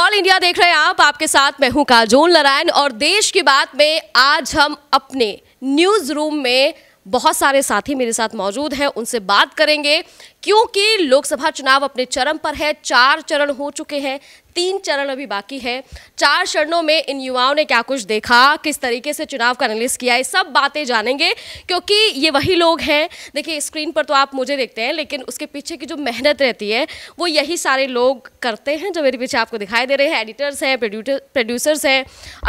All India देख रहे हैं आप आपके साथ मैं हूं काजोल नारायण और देश की बात में आज हम अपने न्यूज रूम में बहुत सारे साथी मेरे साथ मौजूद हैं उनसे बात करेंगे क्योंकि लोकसभा चुनाव अपने चरम पर है चार चरण हो चुके हैं तीन चरण अभी बाकी है चार चरणों में इन युवाओं ने क्या कुछ देखा किस तरीके से चुनाव का एनालिस किया है सब बातें जानेंगे क्योंकि ये वही लोग हैं देखिए स्क्रीन पर तो आप मुझे देखते हैं लेकिन उसके पीछे की जो मेहनत रहती है वो यही सारे लोग करते हैं जो मेरे पीछे आपको दिखाई दे रहे हैं एडिटर्स हैं प्रोड्यूसर्स हैं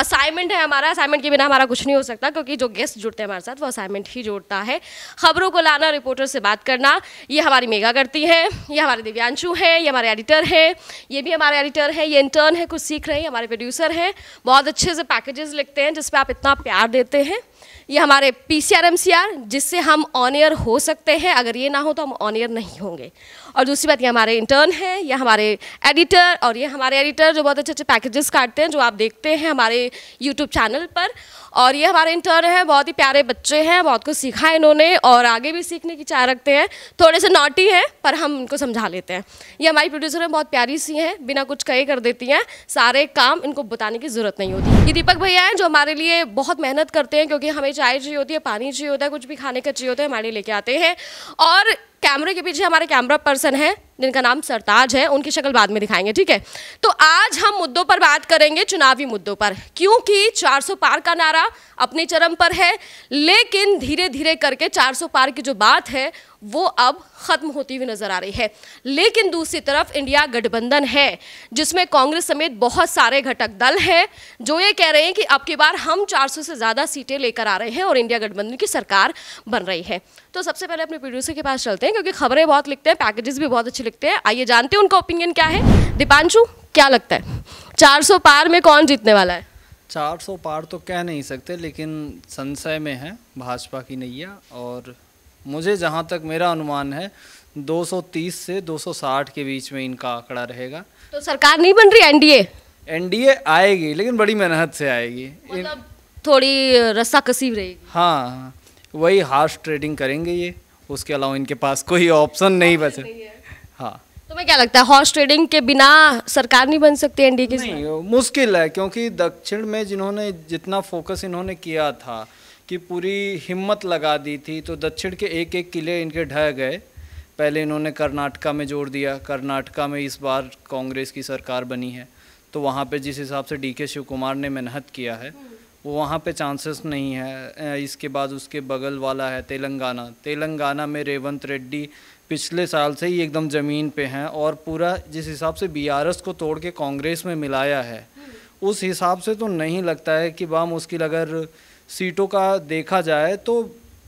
असाइनमेंट है हमारा असाइनमेंट के बिना हमारा कुछ नहीं हो सकता क्योंकि जो गेस्ट जुड़ते हैं हमारे साथ वो असाइनमेंट ही जोड़ता है खबरों को लाना रिपोर्टर से बात करना ये हमारी मेगा करती है ये हमारे दिव्यांशु हैं ये हमारे एडिटर हैं ये भी हमारे एडिटर हैं ये इंटर्न है कुछ सीख रहे हैं हमारे प्रोड्यूसर हैं बहुत अच्छे से पैकेजेस लिखते हैं जिस आप इतना प्यार देते हैं ये हमारे P C R M C R जिससे हम ऑन ईयर हो सकते हैं अगर ये ना हो तो हम ऑन ईयर नहीं होंगे और दूसरी बात ये हमारे इंटर्न हैं ये हमारे एडिटर और ये हमारे एडिटर जो बहुत अच्छे अच्छे पैकेजेस काटते हैं जो आप देखते हैं हमारे यूट्यूब चैनल पर और ये हमारे इंटर्न हैं बहुत ही प्यारे बच्चे हैं बहुत कुछ सीखा है इन्होंने और आगे भी सीखने की चाह रखते हैं थोड़े से नॉटी हैं पर हम उनको समझा लेते हैं ये हमारी प्रोड्यूसर हैं बहुत प्यारी सी हैं बिना कुछ कहे कर देती हैं सारे काम इनको बताने की ज़रूरत नहीं होती ये दीपक भैया हैं जो हमारे लिए बहुत मेहनत करते हैं क्योंकि हमें चाय चाहिए होती है पानी चाहिए होता है कुछ भी खाने का चाहिए होता है हमारे लेके आते हैं और कैमरे के पीछे हमारे कैमरा पर्सन हैं जिनका नाम सरताज है उनकी शक्ल बाद में दिखाएंगे ठीक है तो आज हम मुद्दों पर बात करेंगे चुनावी मुद्दों पर क्योंकि 400 पार का नारा अपने चरम पर है लेकिन धीरे धीरे करके 400 पार की जो बात है वो अब ख़त्म होती हुई नज़र आ रही है लेकिन दूसरी तरफ इंडिया गठबंधन है जिसमें कांग्रेस समेत बहुत सारे घटक दल हैं जो ये कह रहे हैं कि अब की बार हम 400 से ज़्यादा सीटें लेकर आ रहे हैं और इंडिया गठबंधन की सरकार बन रही है तो सबसे पहले अपने प्रोड्यूसर के पास चलते हैं क्योंकि खबरें बहुत लिखते हैं पैकेजेस भी बहुत अच्छे लिखते हैं आइए जानते हैं उनका ओपिनियन क्या है दीपांशु क्या लगता है चार पार में कौन जीतने वाला है 400 पार तो कह नहीं सकते लेकिन संशय में है भाजपा की नैया और मुझे जहाँ तक मेरा अनुमान है 230 से 260 के बीच में इनका आंकड़ा रहेगा तो सरकार नहीं बन रही एनडीए एनडीए आएगी लेकिन बड़ी मेहनत से आएगी मतलब थोड़ी रस्सा कसी रहेगी हाँ वही हार्श ट्रेडिंग करेंगे ये उसके अलावा इनके पास कोई ऑप्शन नहीं बचे हाँ तुम्हें क्या लगता है हॉर्स ट्रेडिंग के बिना सरकार नहीं बन सकती एनडीए की नहीं मुश्किल है क्योंकि दक्षिण में जिन्होंने जितना फोकस इन्होंने किया था की पूरी हिम्मत लगा दी थी तो दक्षिण के एक एक किले इनके ढह गए पहले इन्होंने कर्नाटका में जोड़ दिया कर्नाटका में इस बार कांग्रेस की सरकार बनी है तो वहाँ पे जिस हिसाब से डीके शिव कुमार ने मेहनत किया है वो वहाँ पे चांसेस नहीं है इसके बाद उसके बगल वाला है तेलंगाना तेलंगाना में रेवंत रेड्डी पिछले साल से ही एकदम ज़मीन पे हैं और पूरा जिस हिसाब से बीआरएस को तोड़ के कांग्रेस में मिलाया है उस हिसाब से तो नहीं लगता है कि बाम उसकी अगर सीटों का देखा जाए तो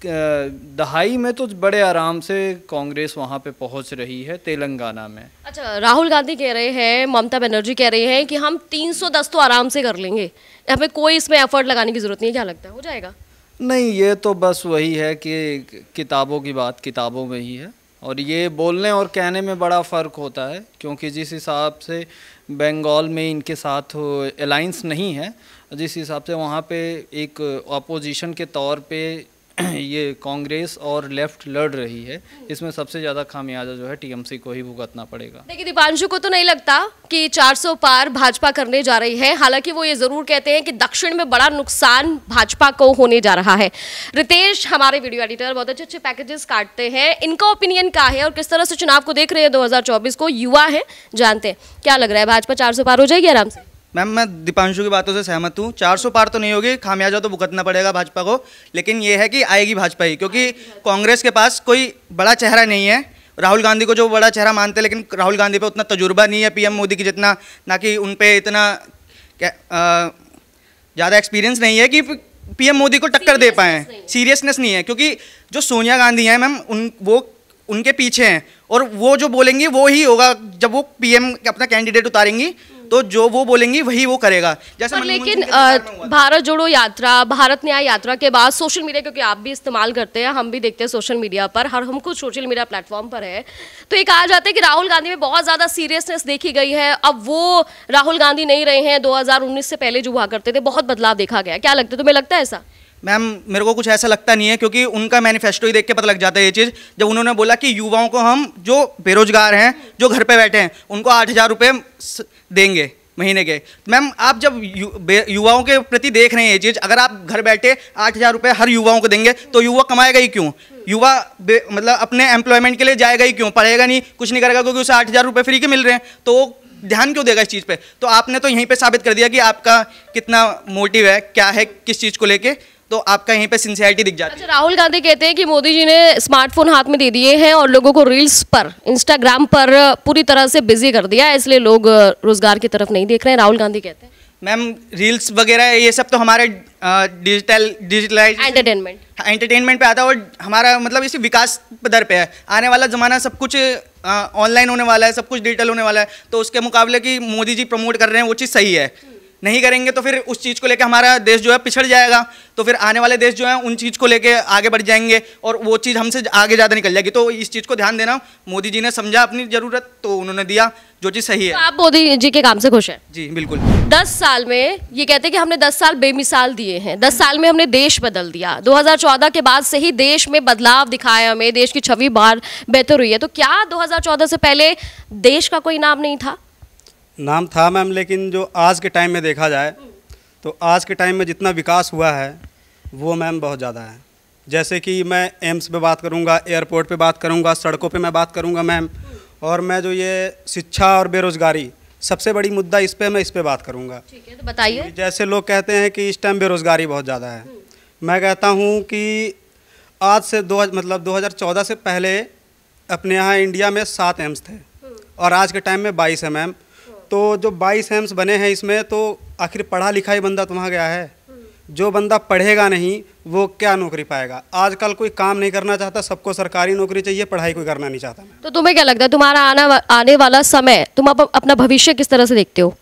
दहाई में तो बड़े आराम से कांग्रेस वहाँ पे पहुँच रही है तेलंगाना में अच्छा राहुल गांधी कह रहे हैं ममता बनर्जी कह रहे हैं कि हम 310 तो आराम से कर लेंगे हमें कोई इसमें एफर्ट लगाने की ज़रूरत नहीं है क्या लगता है हो जाएगा नहीं ये तो बस वही है कि किताबों की बात किताबों में ही है और ये बोलने और कहने में बड़ा फ़र्क होता है क्योंकि जिस हिसाब से बंगाल में इनके साथ अलाइंस नहीं है जिस हिसाब से वहाँ पे एक अपोजिशन के तौर पे ये कांग्रेस और लेफ्ट लड़ रही है इसमें सबसे ज्यादा खामियाजा जो है टीएमसी को ही भुगतना पड़ेगा देखिए दीपांशु को तो नहीं लगता कि 400 पार भाजपा करने जा रही है हालांकि वो ये जरूर कहते हैं कि दक्षिण में बड़ा नुकसान भाजपा को होने जा रहा है रितेश हमारे वीडियो एडिटर बहुत अच्छे अच्छे पैकेजेस काटते हैं इनका ओपिनियन क्या है और किस तरह से चुनाव को देख रहे हैं दो को युवा है जानते हैं क्या लग रहा है भाजपा चार पार हो जाएगी आराम से मैम मैं दीपांशु की बातों से सहमत हूँ 400 पार तो नहीं होगी खामियाजा तो भुगतना पड़ेगा भाजपा को लेकिन ये है कि आएगी भाजपा ही क्योंकि कांग्रेस के पास कोई बड़ा चेहरा नहीं है राहुल गांधी को जो बड़ा चेहरा मानते हैं लेकिन राहुल गांधी पे उतना तजुर्बा नहीं है पीएम मोदी की जितना ना कि उन पर इतना ज़्यादा एक्सपीरियंस नहीं है कि पी मोदी को टक्कर दे पाएँ सीरियसनेस नहीं है क्योंकि जो सोनिया गांधी हैं मैम उन वो उनके पीछे हैं और वो जो बोलेंगी वो ही होगा जब वो पीएम अपना कैंडिडेट उतारेंगी तो जो वो बोलेंगी वही वो करेगा जैसे लेकिन भारत जोड़ो यात्रा भारत न्याय यात्रा के बाद सोशल मीडिया क्योंकि आप भी इस्तेमाल करते हैं हम भी देखते हैं सोशल मीडिया पर हर हम कुछ सोशल मीडिया प्लेटफॉर्म पर है तो ये कहा जाता है कि राहुल गांधी में बहुत ज़्यादा सीरियसनेस देखी गई है अब वो राहुल गांधी नहीं रहे हैं दो से पहले जो हुआ करते थे बहुत बदलाव देखा गया क्या लगता है तुम्हें लगता है ऐसा मैम मेरे को कुछ ऐसा लगता नहीं है क्योंकि उनका मैनिफेस्टो ही देख के पता लग जाता है ये चीज़ जब उन्होंने बोला कि युवाओं को हम जो बेरोजगार हैं जो घर पे बैठे हैं उनको आठ हज़ार रुपये देंगे महीने के मैम आप जब यु, युवाओं के प्रति देख रहे हैं ये चीज़ अगर आप घर बैठे आठ हज़ार रुपये हर युवाओं को देंगे तो युवा कमाएगा ही क्यों युवा मतलब अपने एम्प्लॉयमेंट के लिए जाएगा ही क्यों पढ़ेगा नहीं कुछ नहीं करेगा क्योंकि उसे आठ हज़ार रुपये फ्री के मिल रहे हैं तो वो ध्यान क्यों देगा इस चीज़ पर तो आपने तो यहीं पर साबित कर दिया कि आपका कितना मोटिव है क्या है किस चीज़ को लेके तो आपका यहीं पे सिंसियरिटी दिख जाती अच्छा, है अच्छा राहुल गांधी कहते हैं कि मोदी जी ने स्मार्टफोन हाथ में दे दिए हैं और लोगों को रील्स पर इंस्टाग्राम पर पूरी तरह से बिजी कर दिया है इसलिए लोग रोजगार की तरफ नहीं देख रहे हैं राहुल गांधी कहते हैं मैम रील्स वगैरह ये सब तो हमारे डिजिटल डिजिटलाइज एंटरटेनमेंट एंटरटेनमेंट पे आता है और हमारा मतलब इसी विकास दर पे है आने वाला ज़माना सब कुछ ऑनलाइन होने वाला है सब कुछ डिजिटल होने वाला है तो उसके मुकाबले की मोदी जी प्रमोट कर रहे हैं वो चीज़ सही है नहीं करेंगे तो फिर उस चीज़ को लेकर हमारा देश जो है पिछड़ जाएगा तो फिर आने वाले देश जो हैं उन चीज़ को लेकर आगे बढ़ जाएंगे और वो चीज़ हमसे आगे ज़्यादा निकल जाएगी तो इस चीज़ को ध्यान देना मोदी जी ने समझा अपनी ज़रूरत तो उन्होंने दिया जो चीज़ सही है तो आप मोदी जी के काम से खुश हैं जी बिल्कुल दस साल में ये कहते हैं कि हमने दस साल बेमिसाल दिए हैं दस साल में हमने देश बदल दिया दो के बाद से ही देश में बदलाव दिखाया हमें देश की छवि बाहर बेहतर हुई है तो क्या दो से पहले देश का कोई नाम नहीं था नाम था मैम लेकिन जो आज के टाइम में देखा जाए तो आज के टाइम में जितना विकास हुआ है वो मैम बहुत ज़्यादा है जैसे कि मैं एम्स पे बात करूँगा एयरपोर्ट पे बात करूँगा सड़कों पे मैं बात करूँगा मैम और मैं जो ये शिक्षा और बेरोज़गारी सबसे बड़ी मुद्दा इस पर मैं इस पर बात करूँगा ठीक है तो बताइए जैसे लोग कहते हैं कि इस टाइम बेरोज़गारी बहुत ज़्यादा है मैं कहता हूँ कि आज से दो मतलब 2014 से पहले अपने यहाँ इंडिया में सात एम्स थे और आज के टाइम में बाईस है मैम तो जो बाईस एम्स बने हैं इसमें तो आखिर पढ़ा लिखा ही बंदा तुम्हारा तो गया है जो बंदा पढ़ेगा नहीं वो क्या नौकरी पाएगा आजकल कोई काम नहीं करना चाहता सबको सरकारी नौकरी चाहिए पढ़ाई कोई करना नहीं चाहता तो तुम्हें क्या लगता है तुम्हारा आना आने वाला समय तुम अप, अपना भविष्य किस तरह से देखते हो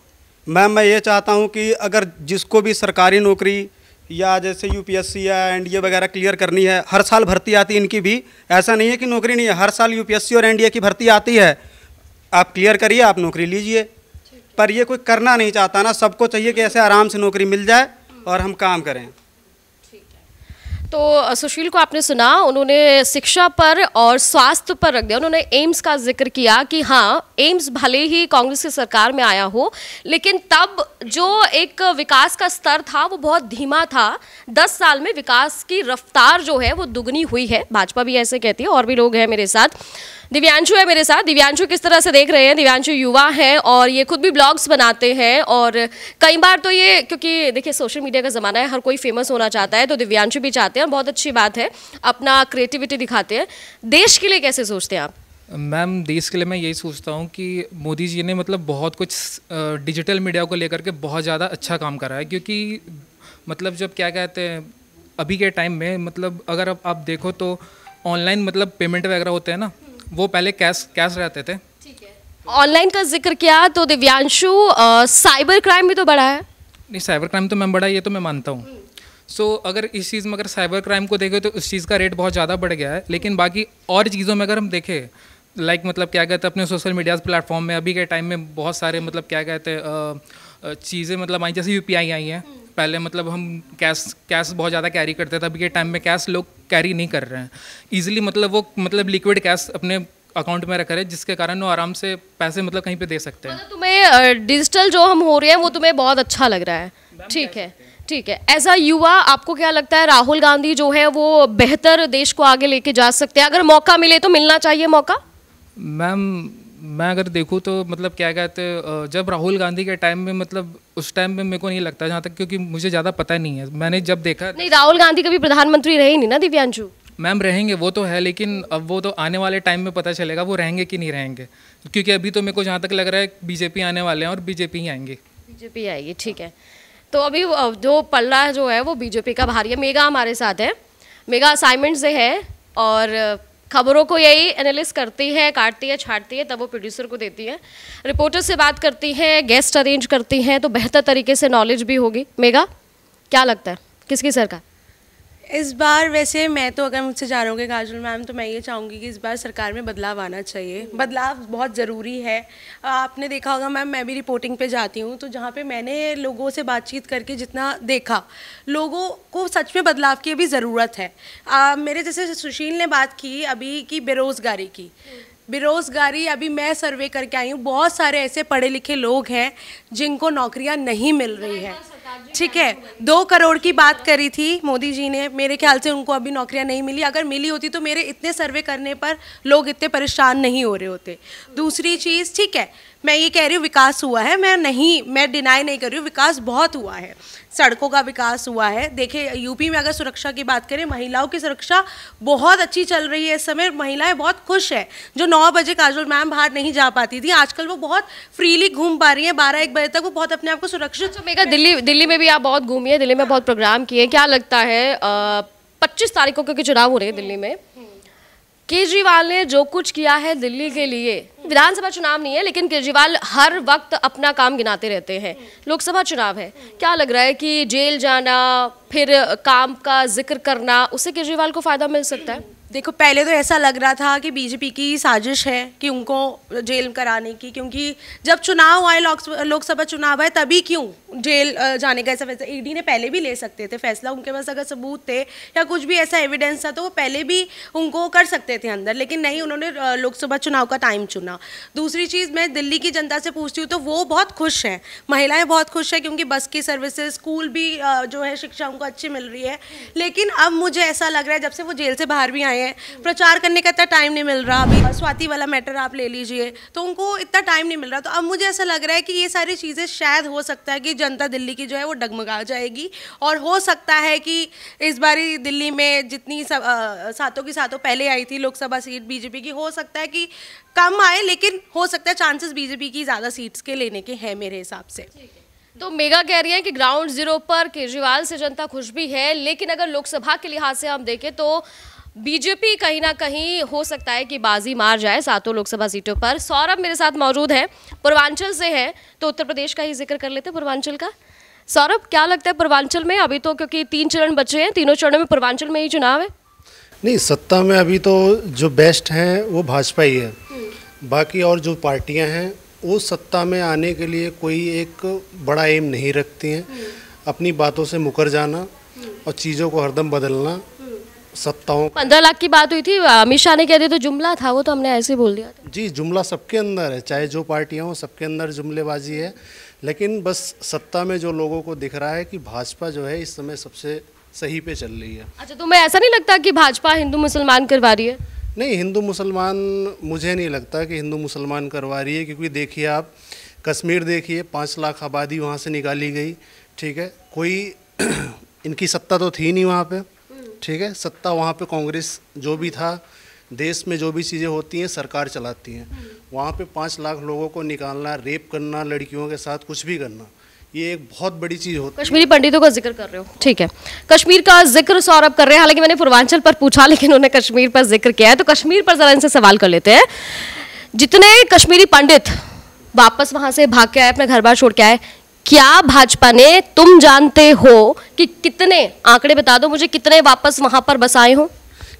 मैम मैं ये चाहता हूँ कि अगर जिसको भी सरकारी नौकरी या जैसे यूपीएससी या एनडीए वगैरह क्लियर करनी है हर साल भर्ती आती है इनकी भी ऐसा नहीं है कि नौकरी नहीं है हर साल यूपीएससी और एनडीए की भर्ती आती है आप क्लियर करिए आप नौकरी लीजिए पर ये कोई करना नहीं चाहता ना सबको चाहिए कि ऐसे आराम से नौकरी मिल जाए और हम काम करें तो सुशील को आपने सुना उन्होंने शिक्षा पर और स्वास्थ्य पर रख दिया उन्होंने एम्स का जिक्र किया कि हाँ एम्स भले ही कांग्रेस की सरकार में आया हो लेकिन तब जो एक विकास का स्तर था वो बहुत धीमा था दस साल में विकास की रफ्तार जो है वो दुगनी हुई है भाजपा भी ऐसे कहती है और भी लोग हैं मेरे साथ दिव्यांशु है मेरे साथ दिव्यांशु किस तरह से देख रहे हैं दिव्यांशु युवा है और ये खुद भी ब्लॉग्स बनाते हैं और कई बार तो ये क्योंकि देखिए सोशल मीडिया का ज़माना है हर कोई फेमस होना चाहता है तो दिव्यांशु भी चाहते हैं बहुत अच्छी बात है अपना क्रिएटिविटी दिखाते हैं देश के लिए कैसे सोचते हैं आप मैम देश के लिए मैं यही सोचता हूँ कि मोदी जी ने मतलब बहुत कुछ डिजिटल मीडिया को लेकर के बहुत ज़्यादा अच्छा काम करा है क्योंकि मतलब जब क्या कहते हैं अभी के टाइम में मतलब अगर आप देखो तो ऑनलाइन मतलब पेमेंट वगैरह होते हैं ना वो पहले कैश कैश रहते थे ऑनलाइन का जिक्र किया तो दिव्यांशु साइबर क्राइम भी तो बढ़ा है नहीं साइबर क्राइम तो मैम बढ़ा ये तो मैं मानता हूँ सो हम्म। so, अगर इस चीज़ में अगर साइबर क्राइम को देखें तो उस चीज़ का रेट बहुत ज़्यादा बढ़ गया है लेकिन बाकी और चीज़ों में अगर हम देखें लाइक like, मतलब क्या कहते हैं अपने सोशल मीडिया प्लेटफॉर्म में अभी के टाइम में बहुत सारे मतलब क्या कहते हैं चीज़ें मतलब आई जैसे यू आई हैं हम्म। पहले मतलब हम कैश कैश बहुत ज़्यादा कैरी करते थे अभी के टाइम में कैश लोग कैरी नहीं कर रहे हैं ईजिली मतलब वो मतलब लिक्विड कैश अपने अकाउंट में रख रहे हैं जिसके कारण वो आराम से पैसे मतलब कहीं पे दे सकते हैं मतलब तुम्हें डिजिटल जो हम हो रहे हैं वो तुम्हें बहुत अच्छा लग रहा है ठीक है ठीक है एज अ युवा आपको क्या लगता है राहुल गांधी जो है वो बेहतर देश को आगे लेके जा सकते हैं अगर मौका मिले तो मिलना चाहिए मौका मैम मैं अगर देखूँ तो मतलब क्या कहते जब राहुल गांधी के टाइम में मतलब उस टाइम में मेरे को नहीं लगता जहाँ तक क्योंकि मुझे ज़्यादा पता नहीं है मैंने जब देखा नहीं राहुल गांधी कभी प्रधानमंत्री रहे नहीं ना दिव्यांशु मैम रहेंगे वो तो है लेकिन अब वो तो आने वाले टाइम में पता चलेगा वो रहेंगे कि नहीं रहेंगे क्योंकि अभी तो मेरे को जहाँ तक लग रहा है बीजेपी आने वाले हैं और बीजेपी ही आएंगे बीजेपी आएगी ठीक है तो अभी जो पल्ला जो है वो बीजेपी का भारी है मेगा हमारे साथ है मेगा असाइनमेंट से है और खबरों को यही एनालिस करती है काटती है छाटती है तब वो प्रोड्यूसर को देती है रिपोर्टर से बात करती है गेस्ट अरेंज करती हैं तो बेहतर तरीके से नॉलेज भी होगी मेगा क्या लगता है किसकी सरकार इस बार वैसे मैं तो अगर मुझसे जा रहा हूँ काजल मैम तो मैं ये चाहूँगी कि इस बार सरकार में बदलाव आना चाहिए बदलाव बहुत ज़रूरी है आपने देखा होगा मैम मैं भी रिपोर्टिंग पे जाती हूँ तो जहाँ पे मैंने लोगों से बातचीत करके जितना देखा लोगों को सच में बदलाव की अभी ज़रूरत है आ, मेरे जैसे सुशील ने बात की अभी की बेरोज़गारी की बेरोज़गारी अभी मैं सर्वे करके आई हूँ बहुत सारे ऐसे पढ़े लिखे लोग हैं जिनको नौकरियाँ नहीं मिल रही हैं ठीक है दो करोड़ की बात करी थी मोदी जी ने मेरे ख्याल से उनको अभी नौकरियां नहीं मिली अगर मिली होती तो मेरे इतने सर्वे करने पर लोग इतने परेशान नहीं हो रहे होते दूसरी चीज़ ठीक है मैं ये कह रही हूँ विकास हुआ है मैं नहीं मैं डिनाई नहीं कर रही हूँ विकास बहुत हुआ है सड़कों का विकास हुआ है देखिए यूपी में अगर सुरक्षा की बात करें महिलाओं की सुरक्षा बहुत अच्छी चल रही है इस समय महिलाएं बहुत खुश है जो नौ बजे काजोल मैम बाहर नहीं जा पाती थी आजकल वो बहुत फ्रीली घूम पा रही है बारह एक बजे तक वो बहुत अपने आप को सुरक्षित अच्छा, मेगा दिल्ली दिल्ली में भी आप बहुत घूमिए दिल्ली में बहुत प्रोग्राम किए क्या लगता है पच्चीस तारीखों क्योंकि चुनाव हो रहे हैं दिल्ली में केजरीवाल ने जो कुछ किया है दिल्ली के लिए विधानसभा चुनाव नहीं है लेकिन केजरीवाल हर वक्त अपना काम गिनाते रहते हैं लोकसभा चुनाव है क्या लग रहा है कि जेल जाना फिर काम का जिक्र करना उससे केजरीवाल को फायदा मिल सकता है देखो पहले तो ऐसा लग रहा था कि बीजेपी की साजिश है कि उनको जेल कराने की क्योंकि जब चुनाव आए लोकसभा चुनाव आए तभी क्यों जेल जाने का ऐसा फैसला ईडी ने पहले भी ले सकते थे फैसला उनके पास अगर सबूत थे या कुछ भी ऐसा एविडेंस था तो वो पहले भी उनको कर सकते थे अंदर लेकिन नहीं उन्होंने लोकसभा चुनाव का टाइम चुना दूसरी चीज़ मैं दिल्ली की जनता से पूछती हूँ तो वो बहुत खुश हैं महिलाएँ बहुत खुश हैं क्योंकि बस की सर्विसेज स्कूल भी जो है शिक्षा उनको अच्छी मिल रही है लेकिन अब मुझे ऐसा लग रहा है जब से वो जेल से बाहर भी आए आए हैं प्रचार करने का इतना टाइम नहीं मिल रहा अभी स्वाति वाला मैटर आप ले लीजिए तो उनको इतना टाइम नहीं मिल रहा तो अब मुझे ऐसा लग रहा है कि ये सारी चीज़ें शायद हो सकता है कि जनता दिल्ली की जो है वो डगमगा जाएगी और हो सकता है कि इस बारी दिल्ली में जितनी सातों की सातों पहले आई थी लोकसभा सीट बीजेपी की हो सकता है कि कम आए लेकिन हो सकता है चांसेस बीजेपी की ज़्यादा सीट्स के लेने के हैं मेरे हिसाब से तो मेगा कह रही है कि ग्राउंड जीरो पर केजरीवाल से जनता खुश भी है लेकिन अगर लोकसभा के लिहाज से हम देखें तो बीजेपी कहीं ना कहीं हो सकता है कि बाजी मार जाए सातों लोकसभा सीटों पर सौरभ मेरे साथ मौजूद है पूर्वांचल से है तो उत्तर प्रदेश का ही जिक्र कर लेते हैं पूर्वांचल का सौरभ क्या लगता है पूर्वांचल में अभी तो क्योंकि तीन चरण बचे हैं तीनों चरणों में पूर्वांचल में ही चुनाव है नहीं सत्ता में अभी तो जो बेस्ट हैं वो भाजपा ही है हम्म। बाकी और जो पार्टियां हैं वो सत्ता में आने के लिए कोई एक बड़ा एम नहीं रखती हैं हम्म। अपनी बातों से मुकर जाना हम्म। और चीज़ों को हरदम बदलना सत्ताओं पंद्रह लाख की बात हुई थी अमित शाह ने कह दिया तो जुमला था वो तो हमने ऐसे बोल दिया था जी जुमला सबके अंदर है चाहे जो पार्टियाँ हो सबके अंदर जुमलेबाजी है लेकिन बस सत्ता में जो लोगों को दिख रहा है कि भाजपा जो है इस समय सबसे सही पे चल रही है अच्छा तुम्हें तो ऐसा नहीं लगता कि भाजपा हिंदू मुसलमान करवा रही है नहीं हिंदू मुसलमान मुझे नहीं लगता कि हिंदू मुसलमान करवा रही है क्योंकि देखिए आप कश्मीर देखिए पाँच लाख आबादी वहाँ से निकाली गई ठीक है कोई इनकी सत्ता तो थी नहीं वहाँ पर ठीक है सत्ता वहाँ पे कांग्रेस जो भी था देश में जो भी चीज़ें होती हैं सरकार चलाती हैं वहाँ पे पाँच लाख लोगों को निकालना रेप करना लड़कियों के साथ कुछ भी करना ये एक बहुत बड़ी चीज़ होती है कश्मीरी पंडितों का जिक्र कर रहे हो ठीक है कश्मीर का जिक्र सौरभ कर रहे हैं हालांकि मैंने पूर्वांचल पर पूछा लेकिन उन्होंने कश्मीर पर जिक्र किया है तो कश्मीर पर ज़रा इनसे सवाल कर लेते हैं जितने कश्मीरी पंडित वापस वहाँ से भाग के आए अपने घर बार छोड़ के आए क्या भाजपा ने तुम जानते हो कि कितने आंकड़े बता दो मुझे कितने वापस वहां पर बसाए हो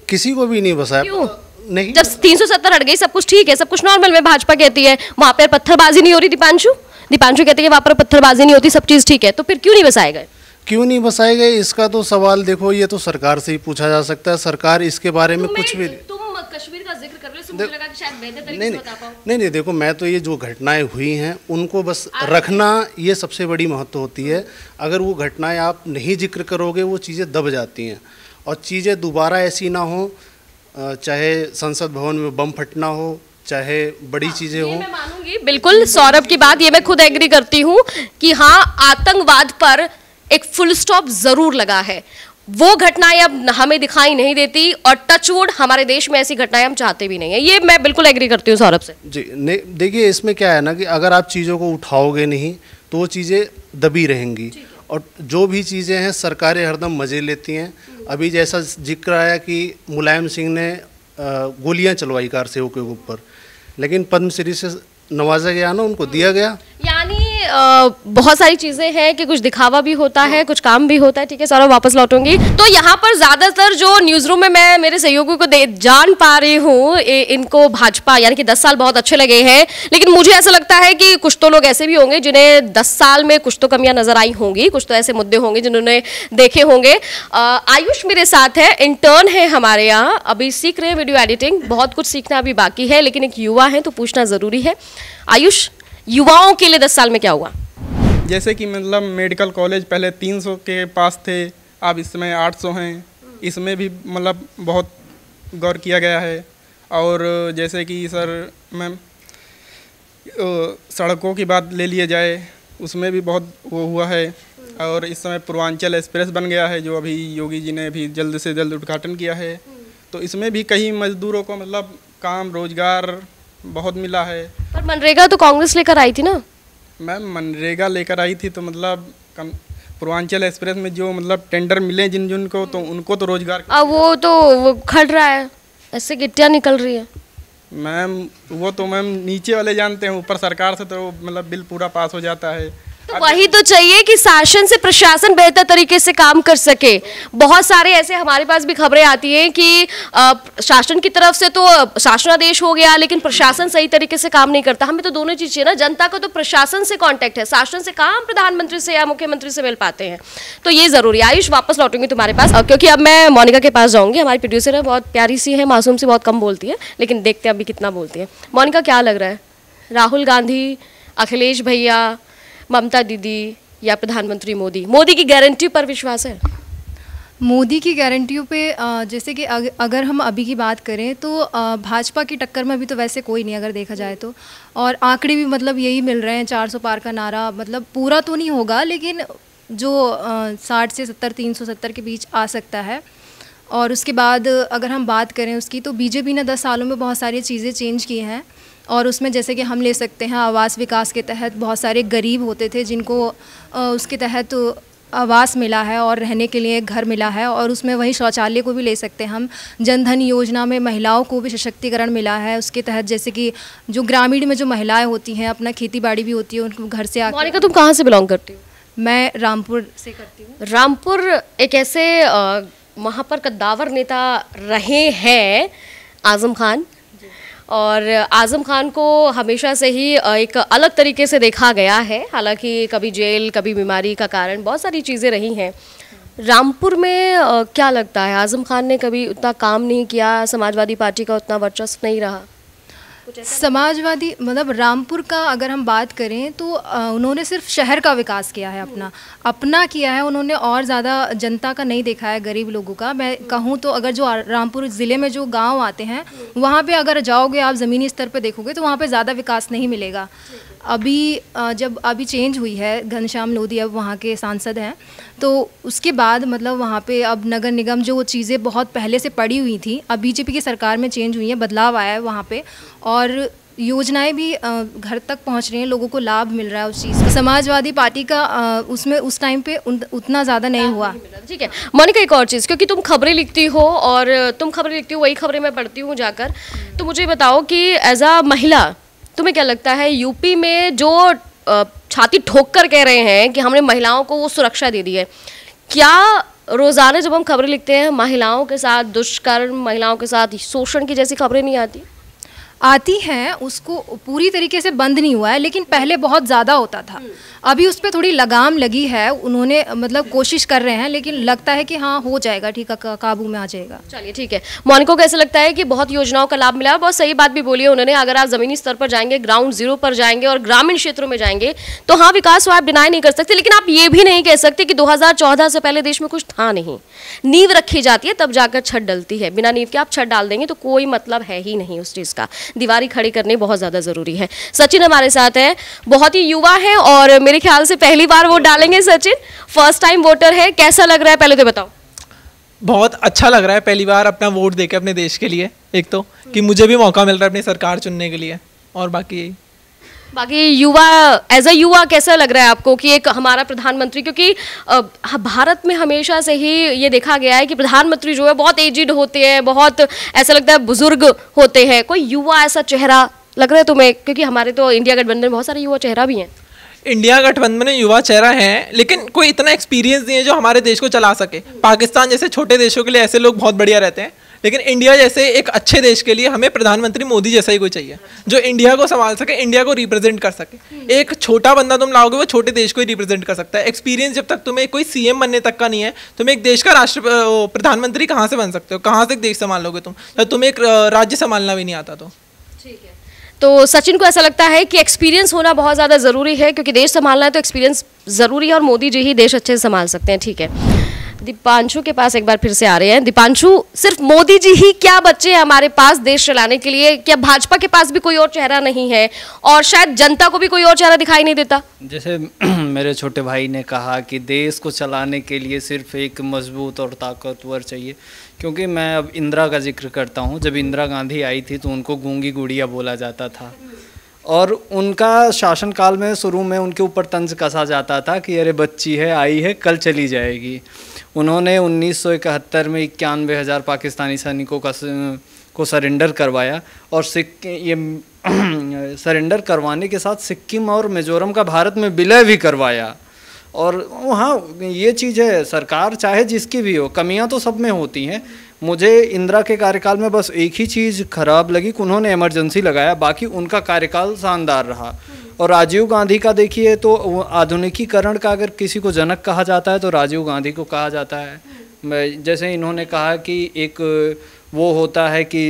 किसी को भी नहीं बसाया क्यों नहीं जब तीन सौ सत्तर हट गई सब कुछ ठीक है सब कुछ नॉर्मल में भाजपा कहती है वहां पर पत्थरबाजी नहीं हो रही दीपांशु दीपांशु कहते हैं वहां पर पत्थरबाजी नहीं होती सब चीज ठीक है तो फिर क्यों नहीं बसाए गए क्यों नहीं बसाए गए इसका तो सवाल देखो ये तो सरकार से ही पूछा जा सकता है सरकार इसके बारे में कुछ भी तुम कश्मीर का जिक्र तो तो नहीं नहीं नहीं देखो मैं तो ये जो घटनाएं हुई हैं उनको बस रखना ये सबसे बड़ी महत्व होती है अगर वो घटनाएं आप नहीं जिक्र करोगे वो चीज़ें दब जाती हैं और चीज़ें दोबारा ऐसी ना हो चाहे संसद भवन में बम फटना हो चाहे बड़ी हाँ, चीजें हो मैं मानूंगी बिल्कुल सौरभ की बात ये मैं खुद एग्री करती हूँ कि हाँ आतंकवाद पर एक फुल स्टॉप जरूर लगा है वो घटनाएं अब हमें दिखाई नहीं देती और टचवुड हमारे देश में ऐसी घटनाएं हम चाहते भी नहीं है ये मैं बिल्कुल एग्री करती हूँ सौरभ से जी देखिए इसमें क्या है ना कि अगर आप चीज़ों को उठाओगे नहीं तो वो चीज़ें दबी रहेंगी और जो भी चीज़ें हैं सरकारें हरदम मज़े लेती हैं अभी जैसा जिक्र आया कि मुलायम सिंह ने गोलियां चलवाई कार सेवकों के ऊपर लेकिन पद्मश्री से नवाजा गया ना उनको दिया गया यानी बहुत सारी चीज़ें हैं कि कुछ दिखावा भी होता है कुछ काम भी होता है ठीक है सौरभ वापस लौटूंगी तो यहाँ पर ज़्यादातर जो न्यूज़ रूम में मैं मेरे सहयोगियों को दे जान पा रही हूँ इनको भाजपा यानी कि दस साल बहुत अच्छे लगे हैं लेकिन मुझे ऐसा लगता है कि कुछ तो लोग ऐसे भी होंगे जिन्हें दस साल में कुछ तो कमियां नज़र आई होंगी कुछ तो ऐसे मुद्दे होंगे जिन्होंने देखे होंगे आयुष मेरे साथ है इंटर्न है हमारे यहाँ अभी सीख रहे हैं वीडियो एडिटिंग बहुत कुछ सीखना अभी बाकी है लेकिन एक युवा है तो पूछना ज़रूरी है आयुष युवाओं के लिए दस साल में क्या हुआ जैसे कि मतलब मेडिकल कॉलेज पहले 300 के पास थे अब इसमें 800 हैं इसमें भी मतलब बहुत गौर किया गया है और जैसे कि सर मैम सड़कों की बात ले लिए जाए उसमें भी बहुत वो हुआ है और इस समय पूर्वांचल एक्सप्रेस बन गया है जो अभी योगी जी ने भी जल्द से जल्द उद्घाटन किया है तो इसमें भी कई मजदूरों को मतलब काम रोजगार बहुत मिला है पर मनरेगा तो कांग्रेस लेकर आई थी ना मैम मनरेगा लेकर आई थी तो मतलब कम पूर्वांचल एक्सप्रेस में जो मतलब टेंडर मिले जिन जिन को तो उनको तो रोजगार अब वो तो वो खड़ रहा है ऐसे गिट्टियाँ निकल रही है मैम वो तो मैम नीचे वाले जानते हैं ऊपर सरकार से तो मतलब बिल पूरा पास हो जाता है तो वही तो चाहिए कि शासन से प्रशासन बेहतर तरीके से काम कर सके बहुत सारे ऐसे हमारे पास भी खबरें आती हैं कि शासन की तरफ से तो शासनादेश हो गया लेकिन प्रशासन सही तरीके से काम नहीं करता हमें तो दोनों चीज़ चाहिए ना जनता को तो प्रशासन से कांटेक्ट है शासन से काम प्रधानमंत्री से या मुख्यमंत्री से मिल पाते हैं तो ये ज़रूरी आयुष वापस लौटूंगी तुम्हारे पास क्योंकि अब मैं मोनिका के पास जाऊंगी हमारी प्रोड्यूसर है बहुत प्यारी सी है मासूम सी बहुत कम बोलती है लेकिन देखते हैं अभी कितना बोलती है मोनिका क्या लग रहा है राहुल गांधी अखिलेश भैया ममता दीदी या प्रधानमंत्री मोदी मोदी की गारंटी पर विश्वास है मोदी की गारंटियों पे जैसे कि अगर हम अभी की बात करें तो भाजपा की टक्कर में अभी तो वैसे कोई नहीं अगर देखा जाए तो और आंकड़े भी मतलब यही मिल रहे हैं 400 पार का नारा मतलब पूरा तो नहीं होगा लेकिन जो साठ से सत्तर तीन सौ सत्तर के बीच आ सकता है और उसके बाद अगर हम बात करें उसकी तो बीजेपी ने दस सालों में बहुत सारी चीज़ें चेंज की हैं और उसमें जैसे कि हम ले सकते हैं आवास विकास के तहत बहुत सारे गरीब होते थे जिनको उसके तहत आवास मिला है और रहने के लिए घर मिला है और उसमें वही शौचालय को भी ले सकते हैं हम जनधन योजना में महिलाओं को भी सशक्तिकरण मिला है उसके तहत जैसे कि जो ग्रामीण में जो महिलाएं होती हैं अपना खेती बाड़ी भी होती है उनको घर से आकर तुम कहाँ से बिलोंग करती हो मैं रामपुर से करती हूँ रामपुर एक ऐसे वहाँ पर कद्दावर नेता रहे हैं आज़म खान और आज़म खान को हमेशा से ही एक अलग तरीके से देखा गया है हालांकि कभी जेल कभी बीमारी का कारण बहुत सारी चीज़ें रही हैं रामपुर में क्या लगता है आज़म खान ने कभी उतना काम नहीं किया समाजवादी पार्टी का उतना वर्चस्व नहीं रहा समाजवादी मतलब रामपुर का अगर हम बात करें तो उन्होंने सिर्फ शहर का विकास किया है अपना हम्म। अपना किया है उन्होंने और ज़्यादा जनता का नहीं देखा है गरीब लोगों का मैं कहूँ तो अगर जो रामपुर ज़िले में जो गाँव आते हैं हम्म। वहाँ पर अगर जाओगे आप ज़मीनी स्तर पर देखोगे तो वहाँ पर ज़्यादा विकास नहीं मिलेगा अभी जब अभी चेंज हुई है घनश्याम लोधी अब वहाँ के सांसद हैं तो उसके बाद मतलब वहाँ पे अब नगर निगम जो चीज़ें बहुत पहले से पड़ी हुई थी अब बीजेपी की सरकार में चेंज हुई है बदलाव आया है वहाँ पे और योजनाएं भी घर तक पहुंच रही हैं लोगों को लाभ मिल रहा है उस चीज़ समाजवादी पार्टी का उसमें उस टाइम पे उतना ज़्यादा नहीं हुआ ठीक है मोनिका एक और चीज़ क्योंकि तुम खबरें लिखती हो और तुम खबरें लिखती हो वही खबरें मैं पढ़ती हूँ जाकर तो मुझे बताओ कि एज आ महिला तुम्हें क्या लगता है यूपी में जो छाती ठोक कर कह रहे हैं कि हमने महिलाओं को वो सुरक्षा दे दी है क्या रोज़ाना जब हम खबरें लिखते हैं महिलाओं के साथ दुष्कर्म महिलाओं के साथ शोषण की जैसी खबरें नहीं आती आती हैं उसको पूरी तरीके से बंद नहीं हुआ है लेकिन पहले बहुत ज़्यादा होता था हम्म। अभी उस पर थोड़ी लगाम लगी है उन्होंने मतलब कोशिश कर रहे हैं लेकिन लगता है कि हाँ हो जाएगा ठीक है काबू में आ जाएगा चलिए ठीक है मोनिको को ऐसा लगता है कि बहुत योजनाओं का लाभ मिला है बहुत सही बात भी बोली है उन्होंने अगर आप ज़मीनी स्तर पर जाएंगे ग्राउंड जीरो पर जाएंगे और ग्रामीण क्षेत्रों में जाएंगे तो हाँ विकास हो तो आप डिनाई नहीं कर सकते लेकिन आप ये भी नहीं कह सकते कि दो से पहले देश में कुछ था नहीं नींव रखी जाती है तब जाकर छत डलती है बिना नींव के आप छत डाल देंगे तो कोई मतलब है ही नहीं उस चीज़ का दीवारी खड़ी करने बहुत ज़्यादा ज़रूरी है सचिन हमारे साथ है बहुत ही युवा है और मेरे ख्याल से पहली बार वोट डालेंगे सचिन फर्स्ट टाइम वोटर है कैसा लग रहा है पहले तो बताओ बहुत अच्छा लग रहा है पहली बार अपना वोट देके अपने देश के लिए एक तो कि मुझे भी मौका मिल रहा है अपनी सरकार चुनने के लिए और बाकी यही बाकी युवा एज अ युवा कैसा लग रहा है आपको कि एक हमारा प्रधानमंत्री क्योंकि भारत में हमेशा से ही ये देखा गया है कि प्रधानमंत्री जो है बहुत एजिड होते हैं बहुत ऐसा लगता है बुजुर्ग होते हैं कोई युवा ऐसा चेहरा लग रहा है तुम्हें क्योंकि हमारे तो इंडिया गठबंधन में बहुत सारे युवा चेहरा भी हैं इंडिया गठबंधन में युवा चेहरा है लेकिन कोई इतना एक्सपीरियंस नहीं है जो हमारे देश को चला सके पाकिस्तान जैसे छोटे देशों के लिए ऐसे लोग बहुत बढ़िया रहते हैं लेकिन इंडिया जैसे एक अच्छे देश के लिए हमें प्रधानमंत्री मोदी जैसा ही कोई चाहिए जो इंडिया को संभाल सके इंडिया को रिप्रेजेंट कर सके हम्म। एक छोटा बंदा तुम लाओगे वो छोटे देश को ही रिप्रेजेंट कर सकता है एक्सपीरियंस जब तक तुम्हें कोई सी बनने तक का नहीं है तुम एक देश का राष्ट्र प्रधानमंत्री कहाँ से बन सकते हो कहाँ से एक देश संभालोगे तुम तुम्हें एक राज्य संभालना भी नहीं आता तो ठीक है तो सचिन को ऐसा लगता है कि एक्सपीरियंस होना बहुत ज़्यादा ज़रूरी है क्योंकि देश संभालना है तो एक्सपीरियंस ज़रूरी है और मोदी जी ही देश अच्छे से संभाल सकते हैं ठीक है दीपांशु के पास एक बार फिर से आ रहे हैं दीपांशु सिर्फ मोदी जी ही क्या बच्चे हैं हमारे पास देश चलाने के लिए क्या भाजपा के पास भी कोई और चेहरा नहीं है और शायद जनता को भी कोई और चेहरा दिखाई नहीं देता जैसे मेरे छोटे भाई ने कहा कि देश को चलाने के लिए सिर्फ एक मजबूत और ताकतवर चाहिए क्योंकि मैं अब इंदिरा का जिक्र करता हूँ जब इंदिरा गांधी आई थी तो उनको गूंगी गुड़िया बोला जाता था और उनका शासनकाल में शुरू में उनके ऊपर तंज कसा जाता था कि अरे बच्ची है आई है कल चली जाएगी उन्होंने 1971 में इक्यानवे हज़ार पाकिस्तानी सैनिकों का को सरेंडर करवाया और सिक ये सरेंडर करवाने के साथ सिक्किम और मिजोरम का भारत में विलय भी करवाया और हाँ ये चीज़ है सरकार चाहे जिसकी भी हो कमियां तो सब में होती हैं मुझे इंदिरा के कार्यकाल में बस एक ही चीज़ खराब लगी कि उन्होंने इमरजेंसी लगाया बाकी उनका कार्यकाल शानदार रहा और राजीव गांधी का देखिए तो आधुनिकीकरण का अगर किसी को जनक कहा जाता है तो राजीव गांधी को कहा जाता है जैसे इन्होंने कहा कि एक वो होता है कि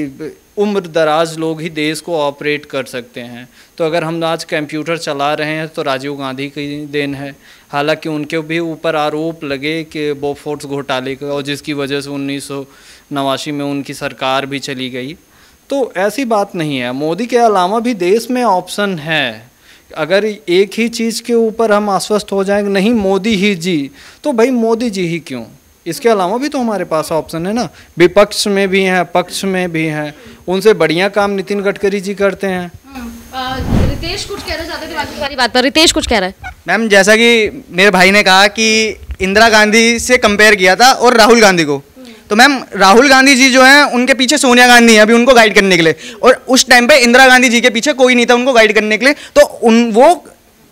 उम्र दराज लोग ही देश को ऑपरेट कर सकते हैं तो अगर हम आज कंप्यूटर चला रहे हैं तो राजीव गांधी की देन है हालांकि उनके भी ऊपर आरोप लगे कि बोफोर्स घोटाले का और जिसकी वजह से उन्नीस में उनकी सरकार भी चली गई तो ऐसी बात नहीं है मोदी के अलावा भी देश में ऑप्शन है अगर एक ही चीज़ के ऊपर हम आश्वस्त हो जाएंगे नहीं मोदी ही जी तो भाई मोदी जी ही क्यों इसके अलावा भी तो हमारे पास ऑप्शन है ना विपक्ष में भी हैं पक्ष में भी हैं उनसे बढ़िया काम नितिन गडकरी जी करते हैं हम्म, रितेश कुछ कह रहे हैं थे बात पर रितेश कुछ कह रहे है मैम जैसा कि मेरे भाई ने कहा कि इंदिरा गांधी से कंपेयर किया था और राहुल गांधी को तो मैम राहुल गांधी जी जो हैं उनके पीछे सोनिया गांधी है अभी उनको गाइड करने के लिए और उस टाइम पे इंदिरा गांधी जी के पीछे कोई नहीं था उनको गाइड करने के लिए तो उन वो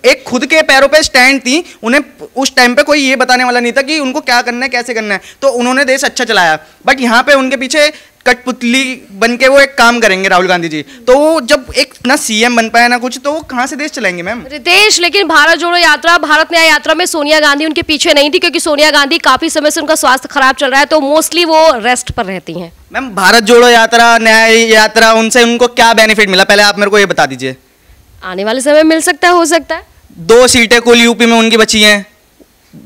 एक खुद के पैरों पे स्टैंड थी उन्हें उस टाइम पे कोई ये बताने वाला नहीं था कि उनको क्या करना है कैसे करना है तो उन्होंने देश अच्छा चलाया बट यहाँ पे उनके पीछे कठपुतली बन के वो एक काम करेंगे राहुल गांधी जी तो वो जब एक ना सीएम बन पाया ना कुछ तो वो कहाँ से देश चलाएंगे मैम रितेश लेकिन भारत जोड़ो यात्रा भारत न्याय यात्रा में सोनिया गांधी उनके पीछे नहीं थी क्योंकि सोनिया गांधी काफी समय से उनका स्वास्थ्य खराब चल रहा है तो मोस्टली वो रेस्ट पर रहती है मैम भारत जोड़ो यात्रा न्याय यात्रा उनसे उनको क्या बेनिफिट मिला पहले आप मेरे को ये बता दीजिए आने वाले समय मिल सकता है हो सकता है दो सीटें कुल यूपी में उनकी बची हैं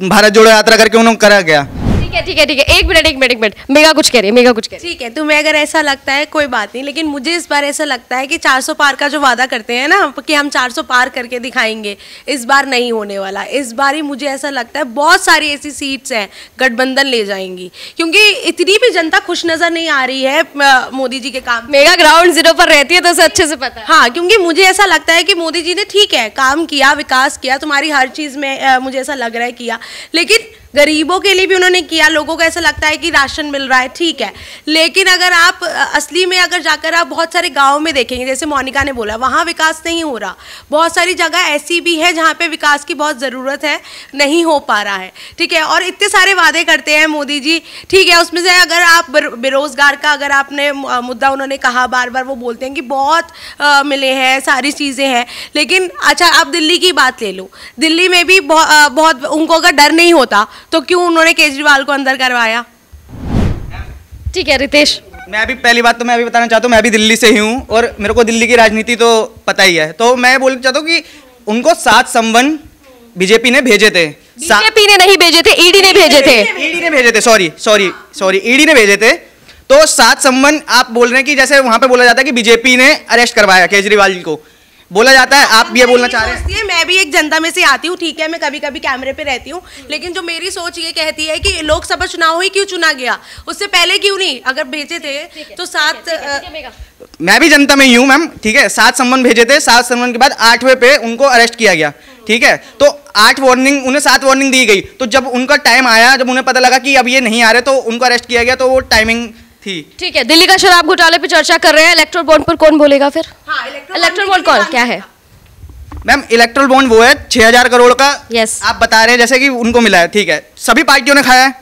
भारत जोड़ो यात्रा करके उन्होंने करा गया ठीक है ठीक है ठीक है एक मिनट एक मिनट एक मिनट मेगा कुछ कह रही है मेगा कुछ कह रही है ठीक है तुम्हें अगर ऐसा लगता है कोई बात नहीं लेकिन मुझे इस बार ऐसा लगता है कि 400 पार का जो वादा करते हैं ना कि हम 400 पार करके दिखाएंगे इस बार नहीं होने वाला इस बार ही मुझे ऐसा लगता है बहुत सारी ऐसी सीट्स हैं गठबंधन ले जाएंगी क्योंकि इतनी भी जनता खुश नजर नहीं आ रही है मोदी जी के काम मेगा ग्राउंड जीरो पर रहती है तो उसे अच्छे से पता है हाँ क्योंकि मुझे ऐसा लगता है कि मोदी जी ने ठीक है काम किया विकास किया तुम्हारी हर चीज में मुझे ऐसा लग रहा है किया लेकिन गरीबों के लिए भी उन्होंने किया लोगों को ऐसा लगता है कि राशन मिल रहा है ठीक है लेकिन अगर आप असली में अगर जाकर आप बहुत सारे गाँव में देखेंगे जैसे मोनिका ने बोला वहाँ विकास नहीं हो रहा बहुत सारी जगह ऐसी भी है जहाँ पे विकास की बहुत ज़रूरत है नहीं हो पा रहा है ठीक है और इतने सारे वादे करते हैं मोदी जी ठीक है उसमें से अगर आप बेरोज़गार का अगर आपने मुद्दा उन्होंने कहा बार बार वो बोलते हैं कि बहुत मिले हैं सारी चीज़ें हैं लेकिन अच्छा आप दिल्ली की बात ले लो दिल्ली में भी बहुत उनको अगर डर नहीं होता तो क्यों उन्होंने केजरीवाल को अंदर करवाया ठीक है रितेश मैं भी पहली बात तो मैं अभी बताना चाहता हूँ मैं भी दिल्ली से ही हूँ और मेरे को दिल्ली की राजनीति तो पता ही है तो मैं बोलना चाहता हूँ कि उनको सात संबंध बीजेपी ने भेजे थे बीजेपी ने नहीं भेजे थे ईडी e ने भेजे थे ईडी e ने भेजे थे सॉरी सॉरी सॉरी ईडी ने भेजे थे तो सात संबंध आप बोल रहे हैं कि जैसे वहां पे बोला जाता है कि बीजेपी ने अरेस्ट करवाया केजरीवाल जी को बोला जाता है आप ये बोलना चाह रहे हैं मैं भी एक जनता में से आती हूँ ठीक है मैं कभी कभी कैमरे पे रहती हूँ लेकिन जो मेरी सोच ये कहती है कि लोकसभा चुनाव ही क्यों चुना गया उससे पहले क्यों नहीं अगर भेजे थे तो सात मैं भी जनता में ही हूँ मैम ठीक है सात सम्मन भेजे थे सात सम्मन के बाद आठवें पे उनको अरेस्ट किया गया ठीक है तो आठ वार्निंग उन्हें सात वार्निंग दी गई तो जब उनका टाइम आया जब उन्हें पता लगा कि अब ये नहीं आ रहे तो उनको अरेस्ट किया गया तो वो टाइमिंग थी ठीक है दिल्ली का शराब घोटाले पे चर्चा कर रहे हैं इलेक्ट्रोल बॉन्ड पर कौन बोलेगा फिर इलेक्ट्रोल हाँ, तो बॉन्ड कौन क्या है मैम इलेक्ट्रोल बॉन्ड वो है छह हजार करोड़ का यस आप बता रहे हैं जैसे कि उनको मिला है ठीक है सभी पार्टियों ने खाया है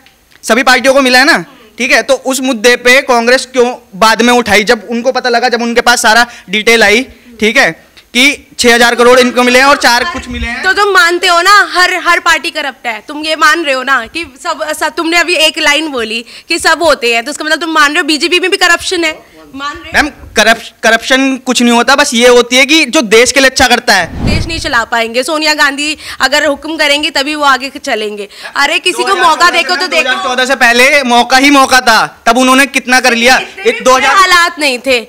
सभी पार्टियों को मिला है ना ठीक है तो उस मुद्दे पे कांग्रेस क्यों बाद में उठाई जब उनको पता लगा जब उनके पास सारा डिटेल आई ठीक है कि 6000 करोड़ इनको मिले हैं और चार कुछ मिले हैं तो तुम मानते हो ना हर हर पार्टी करप्ट है तुम ये मान रहे हो ना कि सब, सब तुमने अभी एक लाइन बोली कि सब होते हैं तो उसका मतलब तुम मान रहे हो बीजेपी में भी करप्शन है मैम करप्शन कुछ नहीं होता बस ये होती है कि जो देश के लिए अच्छा करता है देश नहीं चला पाएंगे सोनिया गांधी अगर हुक्म करेंगे तभी वो आगे चलेंगे अरे किसी को मौका देखो तो देखो चौदह से पहले मौका ही मौका था तब उन्होंने कितना कर लिया एक दो हालात नहीं थे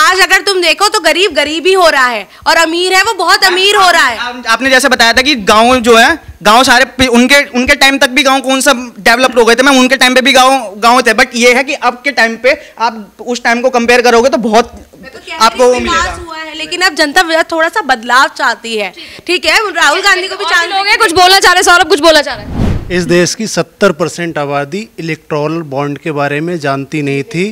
आज अगर तुम देखो तो गरीब गरीब ही हो रहा है और अमीर है वो बहुत अमीर हो रहा है आपने जैसे बताया था की गाँव जो है गाँव सारे उनके उनके टाइम तक भी गाँव कौन सा डेवलप्ड हो गए थे मैं उनके टाइम पे भी गाँव गाँव थे बट ये है कि अब के टाइम पे आप उस टाइम को कंपेयर करोगे तो बहुत तो आपको मिलेगा है लेकिन अब जनता थोड़ा सा बदलाव चाहती है ठीक है राहुल अच्छा, गांधी को तो भी चांस लोग कुछ बोलना चाह रहे सौरभ कुछ बोलना चाह रहे इस देश की 70 परसेंट आबादी इलेक्ट्रॉल बॉन्ड के बारे में जानती नहीं थी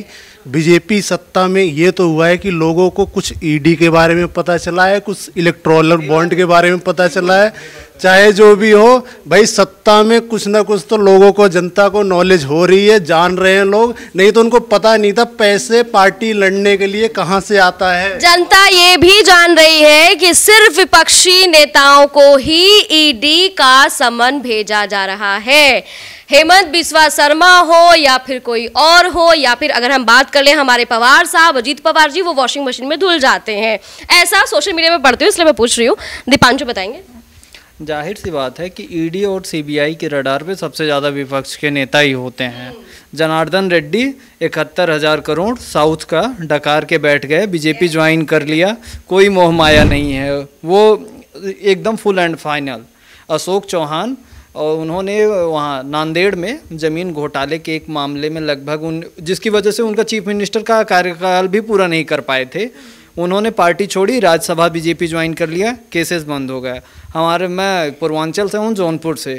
बीजेपी सत्ता में ये तो हुआ है कि लोगों को कुछ ईडी e के बारे में पता चला है कुछ इलेक्ट्रॉलर बॉन्ड के बारे में पता चला है चाहे जो भी हो भाई सत्ता में कुछ ना कुछ तो लोगों को जनता को नॉलेज हो रही है जान रहे हैं लोग नहीं तो उनको पता नहीं था पैसे पार्टी लड़ने के लिए कहाँ से आता है जनता ये भी जान रही है कि सिर्फ विपक्षी नेताओं को ही ईडी e का समन भेजा जा रहा है हेमंत बिस्वा शर्मा हो या फिर कोई और हो या फिर अगर हम बात कर ले हमारे पवार साहब अजीत पवार जी वो वॉशिंग मशीन में धुल जाते हैं ऐसा सोशल मीडिया में पढ़ते हो इसलिए मैं पूछ रही हूँ दीपांशु बताएंगे जाहिर सी बात है कि ईडी e और सीबीआई के रडार पे सबसे ज़्यादा विपक्ष के नेता ही होते हैं जनार्दन रेड्डी इकहत्तर हज़ार करोड़ साउथ का डकार के बैठ गए बीजेपी ज्वाइन कर लिया कोई मोहमाया नहीं है वो एकदम full and final Ashok Chauhan और उन्होंने वहाँ नांदेड़ में ज़मीन घोटाले के एक मामले में लगभग उन जिसकी वजह से उनका चीफ मिनिस्टर का कार्यकाल भी पूरा नहीं कर पाए थे उन्होंने पार्टी छोड़ी राज्यसभा बीजेपी ज्वाइन कर लिया केसेस बंद हो गया हमारे मैं पूर्वांचल से हूँ जौनपुर से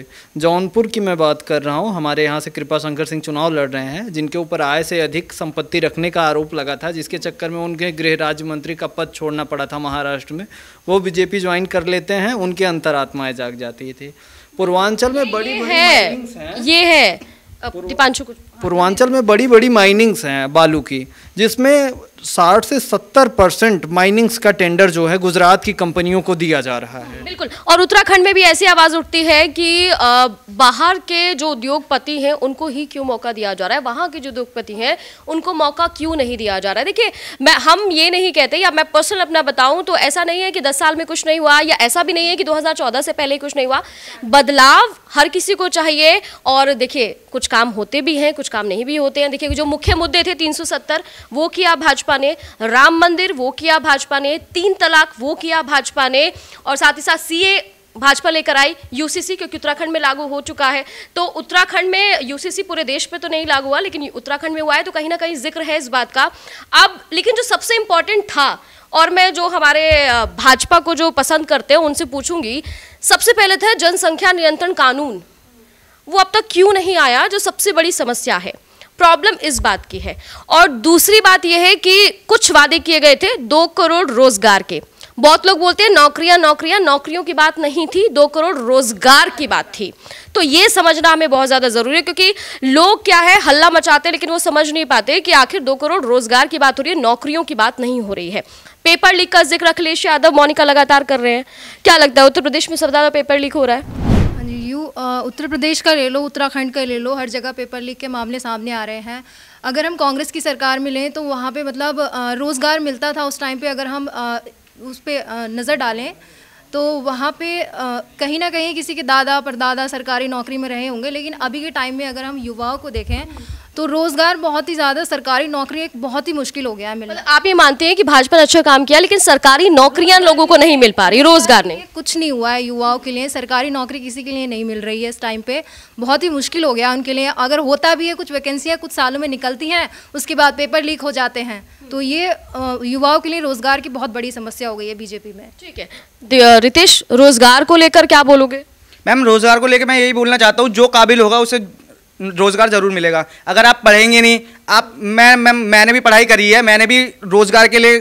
जौनपुर की मैं बात कर रहा हूँ हमारे यहाँ से कृपा शंकर सिंह चुनाव लड़ रहे हैं जिनके ऊपर आय से अधिक संपत्ति रखने का आरोप लगा था जिसके चक्कर में उनके गृह राज्य मंत्री का पद छोड़ना पड़ा था महाराष्ट्र में वो बीजेपी ज्वाइन कर लेते हैं उनके अंतरात्माएँ जाग जाती थी पूर्वांचल में बड़ी बड़ी है ये है पूर्वांचल में बड़ी बड़ी माइनिंग्स हैं बालू की जिसमें साठ से सत्तर परसेंट माइनिंग्स का टेंडर जो है गुजरात की कंपनियों को दिया जा रहा है बिल्कुल और उत्तराखंड में भी ऐसी आवाज उठती है कि बाहर के जो उद्योगपति हैं उनको ही क्यों मौका दिया जा रहा है वहां के जो उद्योगपति हैं उनको मौका क्यों नहीं दिया जा रहा है देखिए मैं हम ये नहीं कहते या मैं पर्सनल अपना बताऊं तो ऐसा नहीं है कि दस साल में कुछ नहीं हुआ या ऐसा भी नहीं है कि दो से पहले कुछ नहीं हुआ बदलाव हर किसी को चाहिए और देखिये कुछ काम होते भी हैं कुछ काम नहीं भी होते हैं देखिए जो मुख्य मुद्दे थे तीन वो किया भाजपा भाजपा ने राम मंदिर वो किया भाजपा ने तीन तलाक वो किया भाजपा ने और साथ ही साथ सीए भाजपा लेकर आई यूसीसी क्योंकि उत्तराखंड में लागू हो चुका है तो उत्तराखंड में यूसीसी पूरे देश पे तो नहीं लागू हुआ लेकिन उत्तराखंड में हुआ है तो कहीं ना कहीं जिक्र है इस बात का अब लेकिन जो सबसे इम्पोर्टेंट था और मैं जो हमारे भाजपा को जो पसंद करते हैं उनसे पूछूंगी सबसे पहले था तो जनसंख्या नियंत्रण कानून वो अब तक क्यों नहीं आया जो सबसे बड़ी समस्या है प्रॉब्लम इस बात की है और दूसरी बात यह है कि कुछ वादे किए गए थे दो करोड़ रोजगार के बहुत लोग बोलते हैं नौकरियां नौकरियां नौकरियों की बात नहीं थी दो करोड़ रोजगार की बात थी तो ये समझना हमें बहुत ज़्यादा ज़रूरी है क्योंकि लोग क्या है हल्ला मचाते हैं लेकिन वो समझ नहीं पाते कि आखिर दो करोड़ रोजगार की बात हो रही है नौकरियों की बात नहीं हो रही है पेपर लीक का जिक्र अखिलेश यादव मोनिका लगातार कर रहे हैं क्या लगता है उत्तर प्रदेश में सबसे ज़्यादा पेपर लीक हो रहा है यू उत्तर प्रदेश का ले लो उत्तराखंड का ले लो हर जगह पेपर लीक के मामले सामने आ रहे हैं अगर हम कांग्रेस की सरकार में लें तो वहाँ पे मतलब रोज़गार मिलता था उस टाइम पे अगर हम उस पर नज़र डालें तो वहाँ पे कहीं ना कहीं किसी के दादा परदादा सरकारी नौकरी में रहे होंगे लेकिन अभी के टाइम में अगर हम युवाओं को देखें तो रोज़गार बहुत ही ज़्यादा सरकारी नौकरी एक बहुत ही मुश्किल हो गया है मिलना आप ये मानते हैं कि भाजपा ने अच्छा काम किया लेकिन सरकारी नौकरियां लोगों को नहीं मिल पा रही रोज़गार नहीं कुछ नहीं हुआ है युवाओं के लिए सरकारी नौकरी किसी के लिए नहीं मिल रही है इस टाइम पे बहुत ही मुश्किल हो गया उनके लिए अगर होता भी है कुछ वैकेंसियाँ कुछ सालों में निकलती हैं उसके बाद पेपर लीक हो जाते हैं तो ये युवाओं के लिए रोज़गार की बहुत बड़ी समस्या हो गई है बीजेपी में ठीक है रितेश रोज़गार को लेकर क्या बोलोगे मैम रोज़गार को लेकर मैं यही बोलना चाहता हूँ जो काबिल होगा उसे रोज़गार ज़रूर मिलेगा अगर आप पढ़ेंगे नहीं आप मैं मैं मैंने भी पढ़ाई करी है मैंने भी रोज़गार के लिए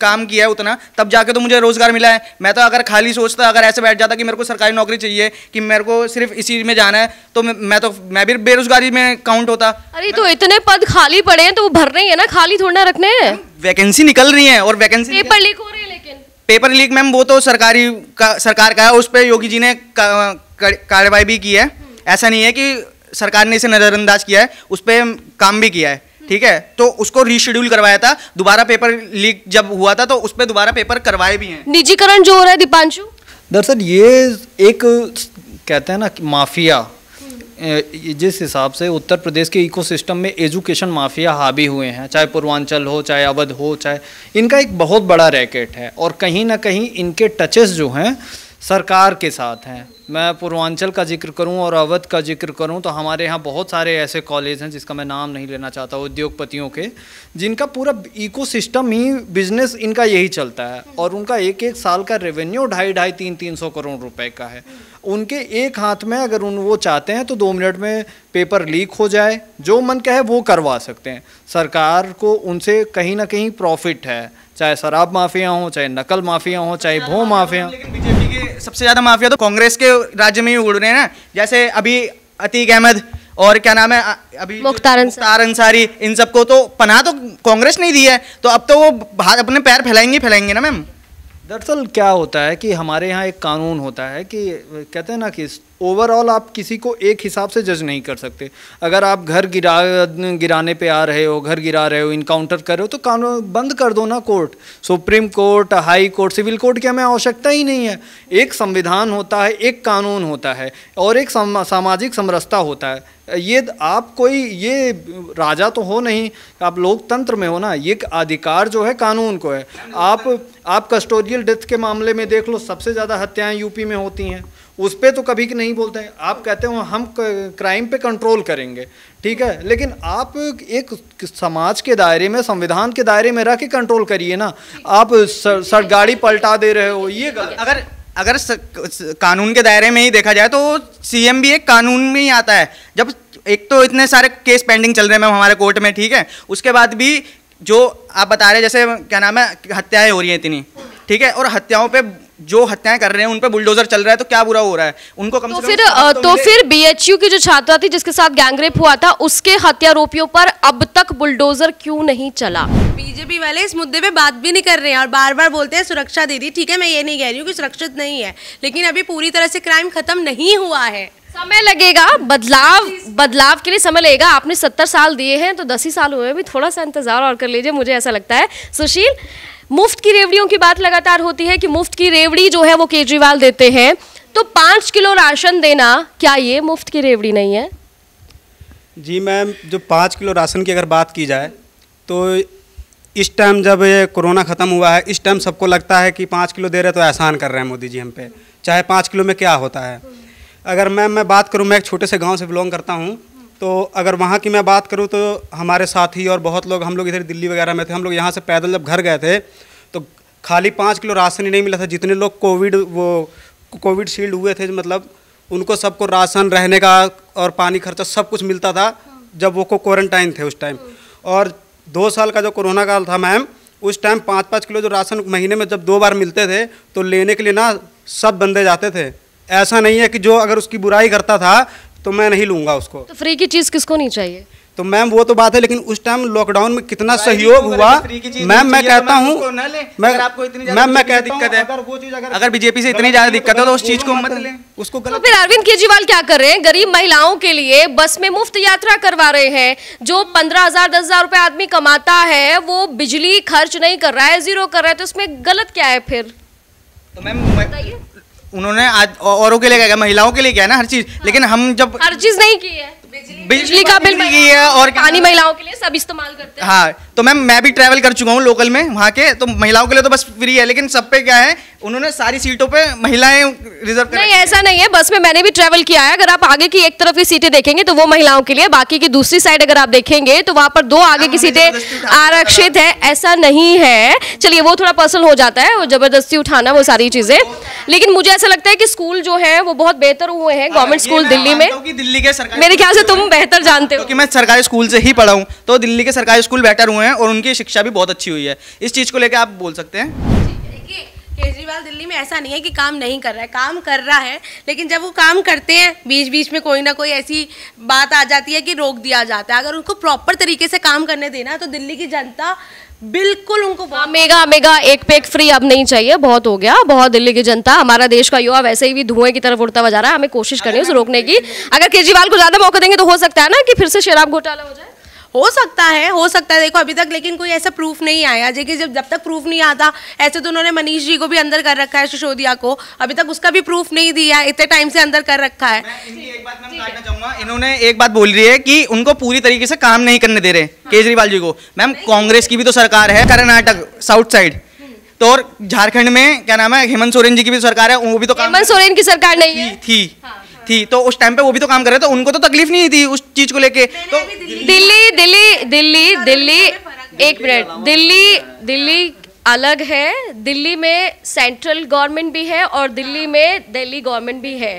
काम किया है उतना तब जाके तो मुझे रोज़गार मिला है मैं तो अगर खाली सोचता अगर ऐसे बैठ जाता कि मेरे को सरकारी नौकरी चाहिए कि मेरे को सिर्फ इसी में जाना है तो मैं तो मैं भी बेरोजगारी में काउंट होता अरे तो इतने पद खाली पड़े हैं तो वो भर रहे हैं ना खाली थोड़ा रखने हैं वैकेंसी निकल रही है और वैकेंसी पेपर लीक हो रही है लेकिन पेपर लीक मैम वो तो सरकारी का सरकार का है उस पर योगी जी ने कार्रवाई भी की है हम्म। ऐसा नहीं है कि सरकार ने इसे नज़रअंदाज किया है उस पर काम भी किया है ठीक है तो उसको रीशेड्यूल करवाया था दोबारा पेपर लीक जब हुआ था तो उस पर दोबारा पेपर करवाए भी हैं निजीकरण जो हो रहा है दीपांशु दरअसल ये एक कहते हैं ना माफिया जिस हिसाब से उत्तर प्रदेश के इकोसिस्टम में एजुकेशन माफिया हावी हुए हैं चाहे पूर्वांचल हो चाहे अवध हो चाहे इनका एक बहुत बड़ा रैकेट है और कहीं ना कहीं इनके टचेस जो हैं सरकार के साथ हैं मैं पूर्वांचल का जिक्र करूं और अवध का जिक्र करूं तो हमारे यहाँ बहुत सारे ऐसे कॉलेज हैं जिसका मैं नाम नहीं लेना चाहता उद्योगपतियों के जिनका पूरा इकोसिस्टम ही बिजनेस इनका यही चलता है और उनका एक एक साल का रेवेन्यू ढाई ढाई तीन तीन सौ करोड़ रुपए का है उनके एक हाथ में अगर उन वो चाहते हैं तो दो मिनट में पेपर लीक हो जाए जो मन कहे वो करवा सकते हैं सरकार को उनसे कहीं ना कहीं प्रॉफिट है चाहे शराब माफिया हो चाहे नकल माफिया हो चाहे भू माफिया बीजेपी के सबसे ज़्यादा माफिया तो कांग्रेस के राज्य में ही उड़ रहे हैं ना जैसे अभी अतीक अहमद और क्या नाम है अभी मुख्तार अंसार। अंसारी इन सबको तो पनाह तो कांग्रेस नहीं दी है तो अब तो वो अपने पैर फैलाएंगे फैलाएंगे ना मैम दरअसल क्या होता है कि हमारे यहाँ एक कानून होता है कि कहते हैं ना कि ओवरऑल आप किसी को एक हिसाब से जज नहीं कर सकते अगर आप घर गिरा गिराने पे आ रहे हो घर गिरा रहे हो इनकाउंटर कर रहे हो तो कानून बंद कर दो ना court supreme court high court civil court की हमें आवश्यकता ही नहीं है एक संविधान होता है एक कानून होता है और एक सम, सामाजिक समरसता होता है ये आप कोई ये राजा तो हो नहीं आप लोकतंत्र में हो ना ये अधिकार जो है कानून को है आप आप कस्टोडियल डेथ के मामले में देख लो सबसे ज़्यादा हत्याएं यूपी में होती हैं उस पर तो कभी नहीं बोलते हैं आप कहते हो हम क्राइम पे कंट्रोल करेंगे ठीक है लेकिन आप एक समाज के दायरे में संविधान के दायरे में रह के कंट्रोल करिए ना आप सर, गाड़ी पलटा दे रहे हो ये गलत अगर अगर स, कानून के दायरे में ही देखा जाए तो सी भी एक कानून में ही आता है जब एक तो इतने सारे केस पेंडिंग चल रहे हैं मैम हमारे कोर्ट में ठीक है उसके बाद भी जो आप बता रहे जैसे क्या नाम है हत्याएं हो रही हैं इतनी ठीक है और हत्याओं पे जो हत्याएं कर रहे हैं उन पे बुलडोजर चल रहा है तो क्या बुरा हो रहा है उनको कम तो से फिर तो, तो फिर बीएचयू की जो छात्रा थी जिसके साथ गैंगरेप हुआ था उसके हत्यारोपियों पर अब तक बुलडोजर क्यों नहीं चला बीजेपी वाले इस मुद्दे पे बात भी नहीं कर रहे हैं और बार बार बोलते हैं सुरक्षा दीदी ठीक है मैं ये नहीं कह रही हूँ कि सुरक्षित नहीं है लेकिन अभी पूरी तरह से क्राइम खत्म नहीं हुआ है समय लगेगा बदलाव बदलाव के लिए समय लगेगा आपने सत्तर साल दिए हैं तो दस ही साल हुए भी थोड़ा सा इंतजार और कर लीजिए मुझे ऐसा लगता है सुशील मुफ्त की रेवड़ियों की बात लगातार होती है कि मुफ्त की रेवड़ी जो है वो केजरीवाल देते हैं तो पाँच किलो राशन देना क्या ये मुफ्त की रेवड़ी नहीं है जी मैम जो पाँच किलो राशन की अगर बात की जाए तो इस टाइम जब ये कोरोना ख़त्म हुआ है इस टाइम सबको लगता है कि पाँच किलो दे रहे तो एहसान कर रहे हैं मोदी जी हम पे चाहे पाँच किलो में क्या होता है अगर मैम मैं बात करूँ मैं एक छोटे से गाँव से बिलोंग करता हूँ तो अगर वहाँ की मैं बात करूँ तो हमारे साथी और बहुत लोग हम लोग इधर दिल्ली वगैरह में थे हम लोग यहाँ से पैदल जब घर गए थे तो खाली पाँच किलो राशन ही नहीं मिला था जितने लोग कोविड वो कोविड शील्ड हुए थे मतलब उनको सबको राशन रहने का और पानी खर्चा सब कुछ मिलता था जब वो को क्वारंटाइन थे उस टाइम और दो साल का जो कोरोना काल था मैम उस टाइम पाँच पाँच किलो जो राशन महीने में जब दो बार मिलते थे तो लेने के लिए ना सब बंदे जाते थे ऐसा नहीं है कि जो अगर उसकी बुराई करता था तो मैं नहीं लूंगा उसको तो फ्री की चीज़ किसको नहीं चाहिए तो मैम वो तो बात है लेकिन उस टाइम लॉकडाउन में कितना सहयोग हुआ मैम मैं तो कहता हूँ मैम मैं कहता दिक्कत है अगर, बीजेपी से इतनी ज्यादा दिक्कत है तो उस चीज को उसको तो फिर अरविंद केजरीवाल क्या कर रहे हैं गरीब महिलाओं के लिए बस में मुफ्त यात्रा करवा रहे हैं जो पंद्रह हजार दस हजार रुपए आदमी कमाता है वो बिजली खर्च नहीं कर रहा है जीरो कर रहा है तो उसमें गलत क्या है फिर तो मैम बताइए उन्होंने आज औरों के लिए क्या महिलाओं के लिए क्या है ना हर चीज लेकिन हम जब हर चीज नहीं की है बिजली का बिल भी है और पानी महिलाओं के लिए सब इस्तेमाल करते हैं हाँ तो मैम मैं भी ट्रैवल कर चुका हूँ लोकल में वहाँ के तो महिलाओं के लिए तो बस फ्री है लेकिन सब पे क्या है उन्होंने सारी सीटों पे महिलाएं रिजर्व नहीं ऐसा नहीं है बस में मैंने भी ट्रैवल किया है अगर आप आगे की एक तरफ की सीटें देखेंगे तो वो महिलाओं के लिए बाकी की दूसरी साइड अगर आप देखेंगे तो वहाँ पर दो आगे की हाँ, सीटें आरक्षित है ऐसा नहीं है चलिए वो थोड़ा पर्सनल हो जाता है जबरदस्ती उठाना वो सारी चीजें लेकिन मुझे ऐसा लगता है की स्कूल जो है वो बहुत बेहतर हुए हैं गवर्नमेंट हाँ, स्कूल दिल्ली में दिल्ली के मेरे ख्याल से तुम तुम बेहतर जानते हो क्योंकि मैं सरकारी स्कूल से ही पढ़ा हूँ तो दिल्ली के सरकारी स्कूल बेटर हुए हैं और उनकी शिक्षा भी बहुत अच्छी हुई है इस चीज़ को लेकर आप बोल सकते हैं केजरीवाल दिल्ली में ऐसा नहीं है कि काम नहीं कर रहा है काम कर रहा है लेकिन जब वो काम करते हैं बीच बीच में कोई ना कोई ऐसी बात आ जाती है कि रोक दिया जाता है अगर उनको प्रॉपर तरीके से काम करने देना तो दिल्ली की जनता बिल्कुल उनको मेगा मेगा एक पे एक फ्री अब नहीं चाहिए बहुत हो गया बहुत दिल्ली की जनता हमारा देश का युवा वैसे ही भी धुएं की तरफ उड़ता हुआ जा रहा है हमें कोशिश करनी है उसे रोकने की अगर केजरीवाल को ज्यादा मौका देंगे तो हो सकता है ना कि फिर से शराब घोटाला हो जाए हो सकता है हो सकता है देखो अभी तक लेकिन कोई ऐसा प्रूफ नहीं आया जैसे जब जब तक प्रूफ नहीं आता ऐसे तो उन्होंने मनीष जी को भी अंदर कर रखा है सिसोदिया को अभी तक उसका भी प्रूफ नहीं दिया इतने टाइम से अंदर कर रखा है एक बात इन्होंने एक बात बोल रही है कि उनको पूरी तरीके से काम नहीं करने दे रहे हाँ। केजरीवाल जी को मैम कांग्रेस की भी तो सरकार है कर्नाटक साउथ साइड हम्म। तो और झारखंड में क्या नाम है हेमंत सोरेन जी की भी सरकार है वो भी तो हेमंत सोरेन की सरकार नहीं है थी, थी। हाँ। थी तो उस टाइम पे वो भी तो काम कर रहे थे उनको तो तकलीफ नहीं थी उस चीज को लेके तो दिल्ली दिल्ली दिल्ली दिल्ली एक मिनट दिल्ली दिल्ली अलग है दिल्ली में सेंट्रल गवर्नमेंट भी है और दिल्ली हाँ। में दिल्ली गवर्नमेंट भी है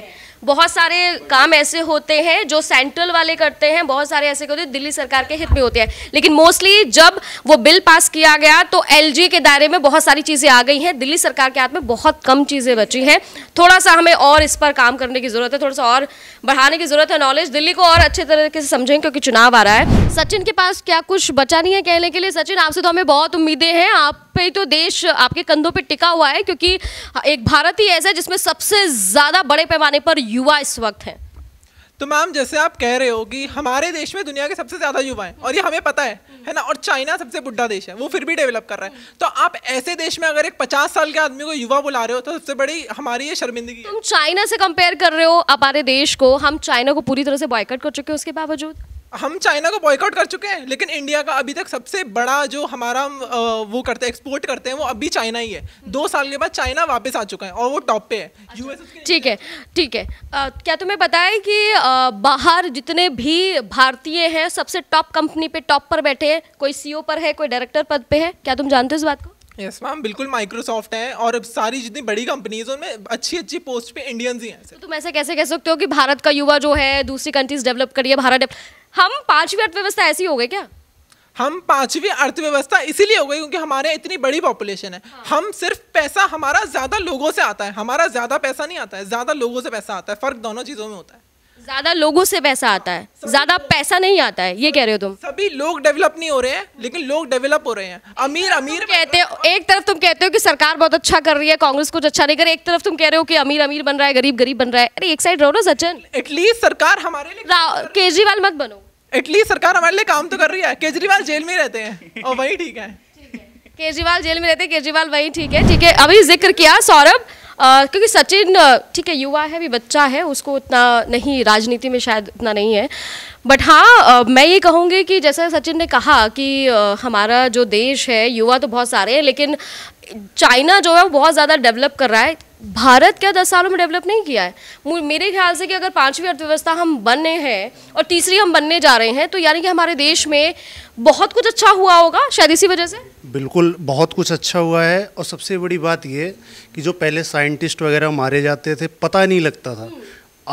बहुत सारे काम ऐसे होते हैं जो सेंट्रल वाले करते हैं बहुत सारे ऐसे होते हैं दिल्ली सरकार के हित में होते हैं लेकिन मोस्टली जब वो बिल पास किया गया तो एलजी के दायरे में बहुत सारी चीज़ें आ गई हैं दिल्ली सरकार के हाथ में बहुत कम चीज़ें बची हैं थोड़ा सा हमें और इस पर काम करने की ज़रूरत है थोड़ा सा और बढ़ाने की ज़रूरत है नॉलेज दिल्ली को और अच्छे तरीके से समझें क्योंकि चुनाव आ रहा है सचिन के पास क्या कुछ बचा नहीं है कहने के लिए सचिन आपसे तो हमें बहुत उम्मीदें हैं आप पे ही तो देश आपके कंधों पे टिका हुआ है क्योंकि एक भारत ही ऐसा है जिसमें सबसे ज़्यादा बड़े पैमाने पर युवा इस वक्त है तो मैम जैसे आप कह रहे हो कि हमारे देश में दुनिया के सबसे ज़्यादा युवा हैं और ये हमें पता है है ना और चाइना सबसे बुढ़ा देश है वो फिर भी डेवलप कर रहा है तो आप ऐसे देश में अगर एक पचास साल के आदमी को युवा बुला रहे हो तो सबसे बड़ी हमारी ये शर्मिंदगी तुम चाइना से कंपेयर कर रहे हो हमारे देश को हम चाइना को पूरी तरह से बॉयकट कर चुके हैं उसके बावजूद हम चाइना को बॉयकआउट कर चुके हैं लेकिन इंडिया का अभी तक सबसे बड़ा जो हमारा वो करते हैं एक्सपोर्ट करते हैं वो अभी चाइना ही है हम्म। दो साल के बाद चाइना वापस आ चुका है और वो टॉप पे है यूएस अच्छा। ठीक है ठीक है आ, क्या तुम्हें पता है कि आ, बाहर जितने भी भारतीय हैं सबसे टॉप कंपनी पे टॉप पर बैठे हैं कोई सी e पर है कोई डायरेक्टर पद पे है क्या तुम जानते हो इस बात को यस मैम बिल्कुल माइक्रोसॉफ्ट है और अब सारी जितनी बड़ी कंपनीज उनमें अच्छी अच्छी पोस्ट पे इंडियंस ही हैं तो तुम ऐसे कैसे कह सकते हो कि भारत का युवा जो है दूसरी कंट्रीज डेवलप करिए भारत हम पांचवी अर्थव्यवस्था ऐसी हो गए क्या हम पांचवी अर्थव्यवस्था इसीलिए हो गई क्योंकि हमारे इतनी बड़ी पॉपुलेशन है हाँ। हम सिर्फ पैसा हमारा ज़्यादा लोगों से आता है हमारा ज़्यादा पैसा नहीं आता है ज़्यादा लोगों से पैसा आता है फ़र्क दोनों चीज़ों में होता है ज्यादा लोगों से पैसा आता है ज्यादा पैसा नहीं आता है ये कह रहे हो तुम सभी लोग डेवलप नहीं हो रहे हैं लेकिन लोग डेवलप हो रहे हैं अमीर अमीर कहते हो एक तरफ तुम कहते हो कि सरकार बहुत अच्छा कर रही है कांग्रेस कुछ अच्छा नहीं कर रही एक तरफ तुम कह रहे हो कि अमीर अमीर बन रहा है गरीब गरीब बन रहा है अरे एक साइड रहो ना सचिन एटलीस्ट सरकार हमारे लिए केजरीवाल मत बनो एटलीस्ट सरकार हमारे लिए काम तो कर रही है केजरीवाल जेल में रहते हैं और वही ठीक है केजरीवाल जेल में रहते हैं केजरीवाल वही ठीक है ठीक है अभी जिक्र किया सौरभ क्योंकि सचिन ठीक है युवा है भी बच्चा है उसको उतना नहीं राजनीति में शायद उतना नहीं है बट हाँ मैं ये कहूँगी कि जैसा सचिन ने कहा कि हमारा जो देश है युवा तो बहुत सारे हैं लेकिन चाइना जो है वो बहुत ज़्यादा डेवलप कर रहा है भारत क्या दस सालों में डेवलप नहीं किया है मेरे ख्याल से कि अगर पांचवी अर्थव्यवस्था हम बने हैं और तीसरी हम बनने जा रहे हैं तो यानी कि हमारे देश में बहुत कुछ अच्छा हुआ होगा शायद इसी वजह से बिल्कुल बहुत कुछ अच्छा हुआ है और सबसे बड़ी बात ये कि जो पहले साइंटिस्ट वगैरह मारे जाते थे पता नहीं लगता था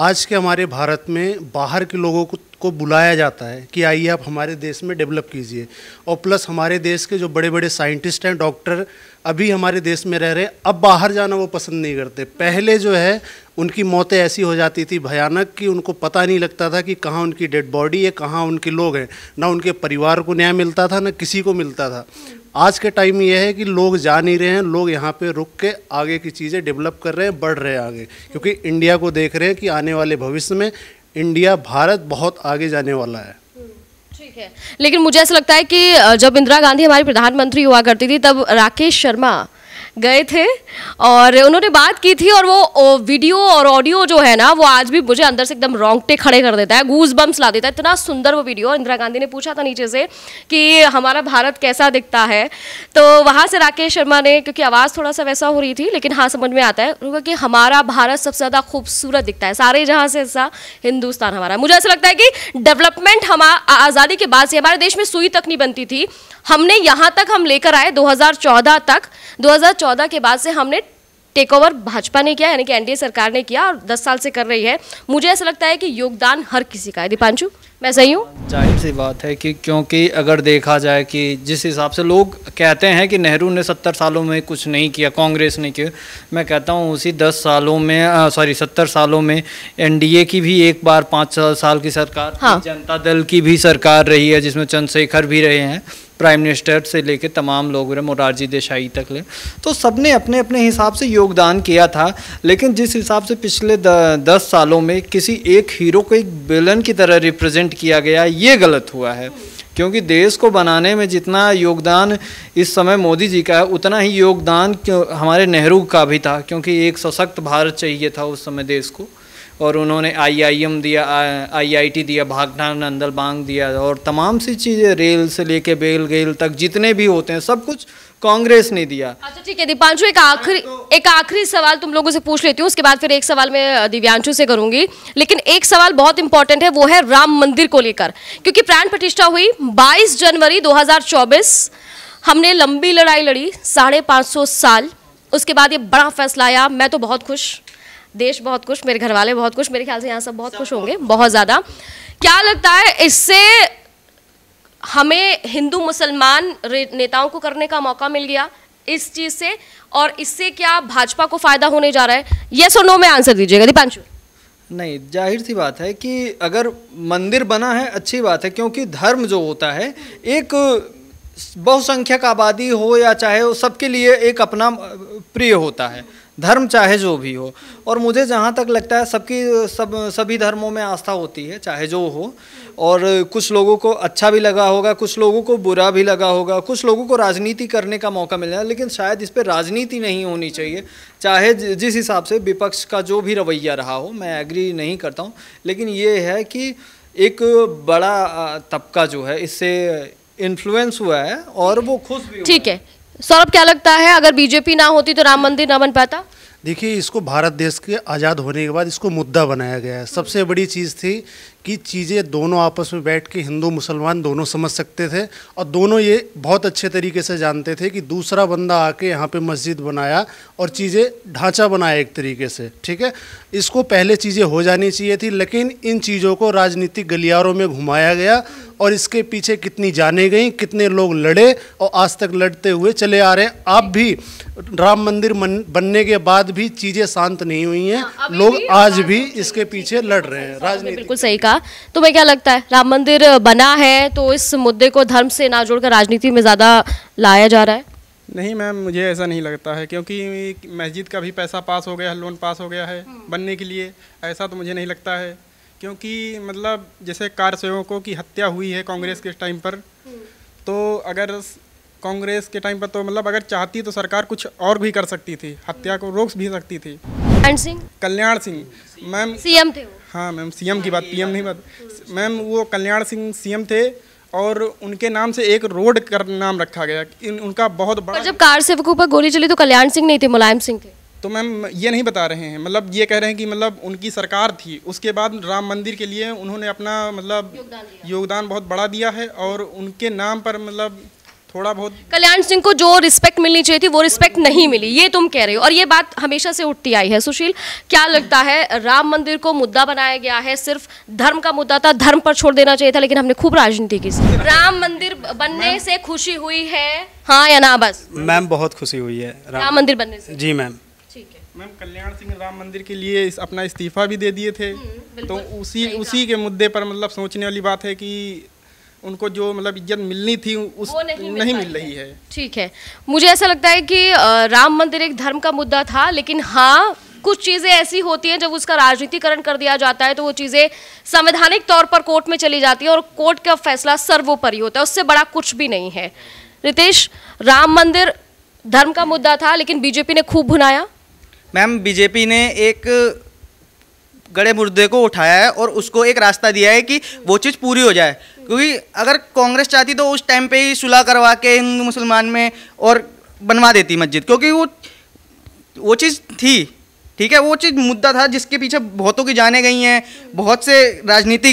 आज के हमारे भारत में बाहर के लोगों को को बुलाया जाता है कि आइए आप हमारे देश में डेवलप कीजिए और प्लस हमारे देश के जो बड़े बड़े साइंटिस्ट हैं डॉक्टर अभी हमारे देश में रह रहे हैं अब बाहर जाना वो पसंद नहीं करते पहले जो है उनकी मौतें ऐसी हो जाती थी भयानक कि उनको पता नहीं लगता था कि कहाँ उनकी डेड बॉडी है कहाँ उनके लोग हैं ना उनके परिवार को न्याय मिलता था ना किसी को मिलता था आज के टाइम यह है कि लोग जा नहीं रहे हैं लोग यहाँ पे रुक के आगे की चीज़ें डेवलप कर रहे हैं बढ़ रहे हैं आगे क्योंकि इंडिया को देख रहे हैं कि आने वाले भविष्य में इंडिया भारत बहुत आगे जाने वाला है लेकिन मुझे ऐसा लगता है कि जब इंदिरा गांधी हमारी प्रधानमंत्री हुआ करती थी तब राकेश शर्मा गए थे और उन्होंने बात की थी और वो वीडियो और ऑडियो जो है ना वो आज भी मुझे अंदर से एकदम रोंगटे खड़े कर देता है गूज बम्स ला देता है इतना सुंदर वो वीडियो इंदिरा गांधी ने पूछा था नीचे से कि हमारा भारत कैसा दिखता है तो वहाँ से राकेश शर्मा ने क्योंकि आवाज़ थोड़ा सा वैसा हो रही थी लेकिन हाँ समझ में आता है उनका कि हमारा भारत सबसे ज़्यादा खूबसूरत दिखता है सारे जहाँ से ऐसा हिंदुस्तान हमारा मुझे ऐसा लगता है कि डेवलपमेंट हम आज़ादी के बाद से हमारे देश में सुई तक नहीं बनती थी हमने यहाँ तक हम लेकर आए दो तक दो 2014 के बाद से हमने टेक ओवर भाजपा ने किया यानी कि एनडीए सरकार ने किया और 10 साल से कर रही है मुझे ऐसा लगता है कि योगदान हर किसी का है दीपांशु मैं सही हूँ जाहिर सी बात है कि क्योंकि अगर देखा जाए कि जिस हिसाब से लोग कहते हैं कि नेहरू ने सत्तर सालों में कुछ नहीं किया कांग्रेस ने किया मैं कहता हूँ उसी दस सालों में सॉरी सत्तर सालों में एनडीए की भी एक बार पाँच साल की सरकार हाँ। जनता दल की भी सरकार रही है जिसमें चंद्रशेखर भी रहे हैं प्राइम मिनिस्टर से लेकर तमाम लोग रहे मोरारजी देसाई तक ले तो सब ने अपने अपने हिसाब से योगदान किया था लेकिन जिस हिसाब से पिछले द, दस सालों में किसी एक हीरो को एक विलन की तरह रिप्रेजेंट किया गया ये गलत हुआ है क्योंकि देश को बनाने में जितना योगदान इस समय मोदी जी का है उतना ही योगदान हमारे नेहरू का भी था क्योंकि एक सशक्त भारत चाहिए था उस समय देश को और उन्होंने आईआईएम दिया आईआईटी दिया भागना नंदल बांग दिया और तमाम सी चीज़ें रेल से लेके बेल गेल तक जितने भी होते हैं सब कुछ कांग्रेस ने दिया अच्छा ठीक है दीपांशु एक आखिरी हाँ, तो... एक आखिरी सवाल तुम लोगों से पूछ लेती हूँ उसके बाद फिर एक सवाल मैं दिव्यांशु से करूंगी लेकिन एक सवाल बहुत इंपॉर्टेंट है वो है राम मंदिर को लेकर क्योंकि प्राण प्रतिष्ठा हुई बाईस जनवरी दो हमने लंबी लड़ाई लड़ी साढ़े साल उसके बाद ये बड़ा फैसला आया मैं तो बहुत खुश देश बहुत खुश मेरे घर वाले बहुत खुश मेरे ख्याल से यहाँ सब बहुत खुश होंगे बहुत ज़्यादा क्या लगता है इससे हमें हिंदू मुसलमान नेताओं को करने का मौका मिल गया इस चीज़ से और इससे क्या भाजपा को फ़ायदा होने जा रहा है ये और नो में आंसर दीजिएगा दीपांशु नहीं जाहिर सी बात है कि अगर मंदिर बना है अच्छी बात है क्योंकि धर्म जो होता है एक बहुसंख्यक आबादी हो या चाहे वो सबके लिए एक अपना प्रिय होता है धर्म चाहे जो भी हो और मुझे जहाँ तक लगता है सबकी सब सभी धर्मों में आस्था होती है चाहे जो हो और कुछ लोगों को अच्छा भी लगा होगा कुछ लोगों को बुरा भी लगा होगा कुछ लोगों को राजनीति करने का मौका मिला लेकिन शायद इस पर राजनीति नहीं होनी चाहिए चाहे जिस हिसाब से विपक्ष का जो भी रवैया रहा हो मैं एग्री नहीं करता हूँ लेकिन ये है कि एक बड़ा तबका जो है इससे इन्फ्लुएंस हुआ है और वो खुश भी ठीक है सौरभ क्या लगता है अगर बीजेपी ना होती तो राम मंदिर ना बन पाता देखिए इसको भारत देश के आज़ाद होने के बाद इसको मुद्दा बनाया गया है सबसे बड़ी चीज़ थी कि चीज़ें दोनों आपस में बैठ के हिंदू मुसलमान दोनों समझ सकते थे और दोनों ये बहुत अच्छे तरीके से जानते थे कि दूसरा बंदा आके यहाँ पे मस्जिद बनाया और चीज़ें ढांचा बनाया एक तरीके से ठीक है इसको पहले चीज़ें हो जानी चाहिए थी लेकिन इन चीज़ों को राजनीतिक गलियारों में घुमाया गया और इसके पीछे कितनी जाने गई कितने लोग लड़े और आज तक लड़ते हुए चले आ रहे हैं आप भी राम मंदिर बनने के बाद भी चीज़ें शांत नहीं हुई हैं हाँ, लोग आज भी इसके पीछे लड़ रहे हैं राजनीति बिल्कुल सही कहा था तो भाई क्या लगता है राम मंदिर बना है तो इस मुद्दे को धर्म से ना जोड़कर राजनीति में ज़्यादा लाया जा रहा है नहीं मैम मुझे ऐसा नहीं लगता है क्योंकि मस्जिद का भी पैसा पास हो गया है लोन पास हो गया है हम्म। बनने के लिए ऐसा तो मुझे नहीं लगता है क्योंकि मतलब जैसे कार सेवकों की हत्या हुई है कांग्रेस के टाइम पर हम्म। तो अगर कांग्रेस के टाइम पर तो मतलब अगर चाहती तो सरकार कुछ और भी कर सकती थी हत्या को रोक भी सकती थी कल्याण सिंह कल्याण सिंह मैम सीएम थे हाँ मैम सीएम की हाँ, बात पीएम नहीं बात मैम वो कल्याण सिंह सीएम थे और उनके नाम से एक रोड का नाम रखा गया इन उनका बहुत बड़ा जब कार सेवकों पर गोली चली तो कल्याण सिंह नहीं थे मुलायम सिंह थे तो मैम ये नहीं बता रहे हैं मतलब ये कह रहे हैं कि मतलब उनकी सरकार थी उसके बाद राम मंदिर के लिए उन्होंने अपना मतलब योगदान, योगदान बहुत बड़ा दिया है और उनके नाम पर मतलब थोड़ा बहुत कल्याण सिंह को जो रिस्पेक्ट मिलनी चाहिए थी वो रिस्पेक्ट नहीं मिली ये तुम कह रहे हो और ये बात हमेशा से उठती आई है सुशील क्या लगता है राम मंदिर को मुद्दा बनाया गया है सिर्फ धर्म का मुद्दा था धर्म पर छोड़ देना चाहिए था लेकिन हमने खूब राजनीति की राम मंदिर बनने से खुशी हुई है हाँ या ना बस मैम बहुत खुशी हुई है राम, मंदिर बनने से जी मैम मैम कल्याण सिंह राम मंदिर के लिए इस अपना इस्तीफा भी दे दिए थे हम्म, तो उसी उसी के मुद्दे पर मतलब सोचने वाली बात है कि उनको जो मतलब इज्जत मिलनी थी उस वो नहीं, नहीं मिल रही है ठीक है मुझे ऐसा लगता है कि राम मंदिर एक धर्म का मुद्दा था लेकिन हाँ कुछ चीज़ें ऐसी होती हैं जब उसका राजनीतिकरण कर दिया जाता है तो वो चीज़ें संवैधानिक तौर पर कोर्ट में चली जाती है और कोर्ट का फैसला सर्वोपरि होता है उससे बड़ा कुछ भी नहीं है रितेश राम मंदिर धर्म का मुद्दा था लेकिन बीजेपी ने खूब भुनाया मैम बीजेपी ने एक गड़े मुर्दे को उठाया है और उसको एक रास्ता दिया है कि वो चीज़ पूरी हो जाए क्योंकि अगर कांग्रेस चाहती तो उस टाइम पे ही सुलह करवा के हिंदू मुसलमान में और बनवा देती मस्जिद क्योंकि वो वो चीज़ थी ठीक है वो चीज़ मुद्दा था जिसके पीछे बहुतों की जाने गई हैं बहुत से राजनीति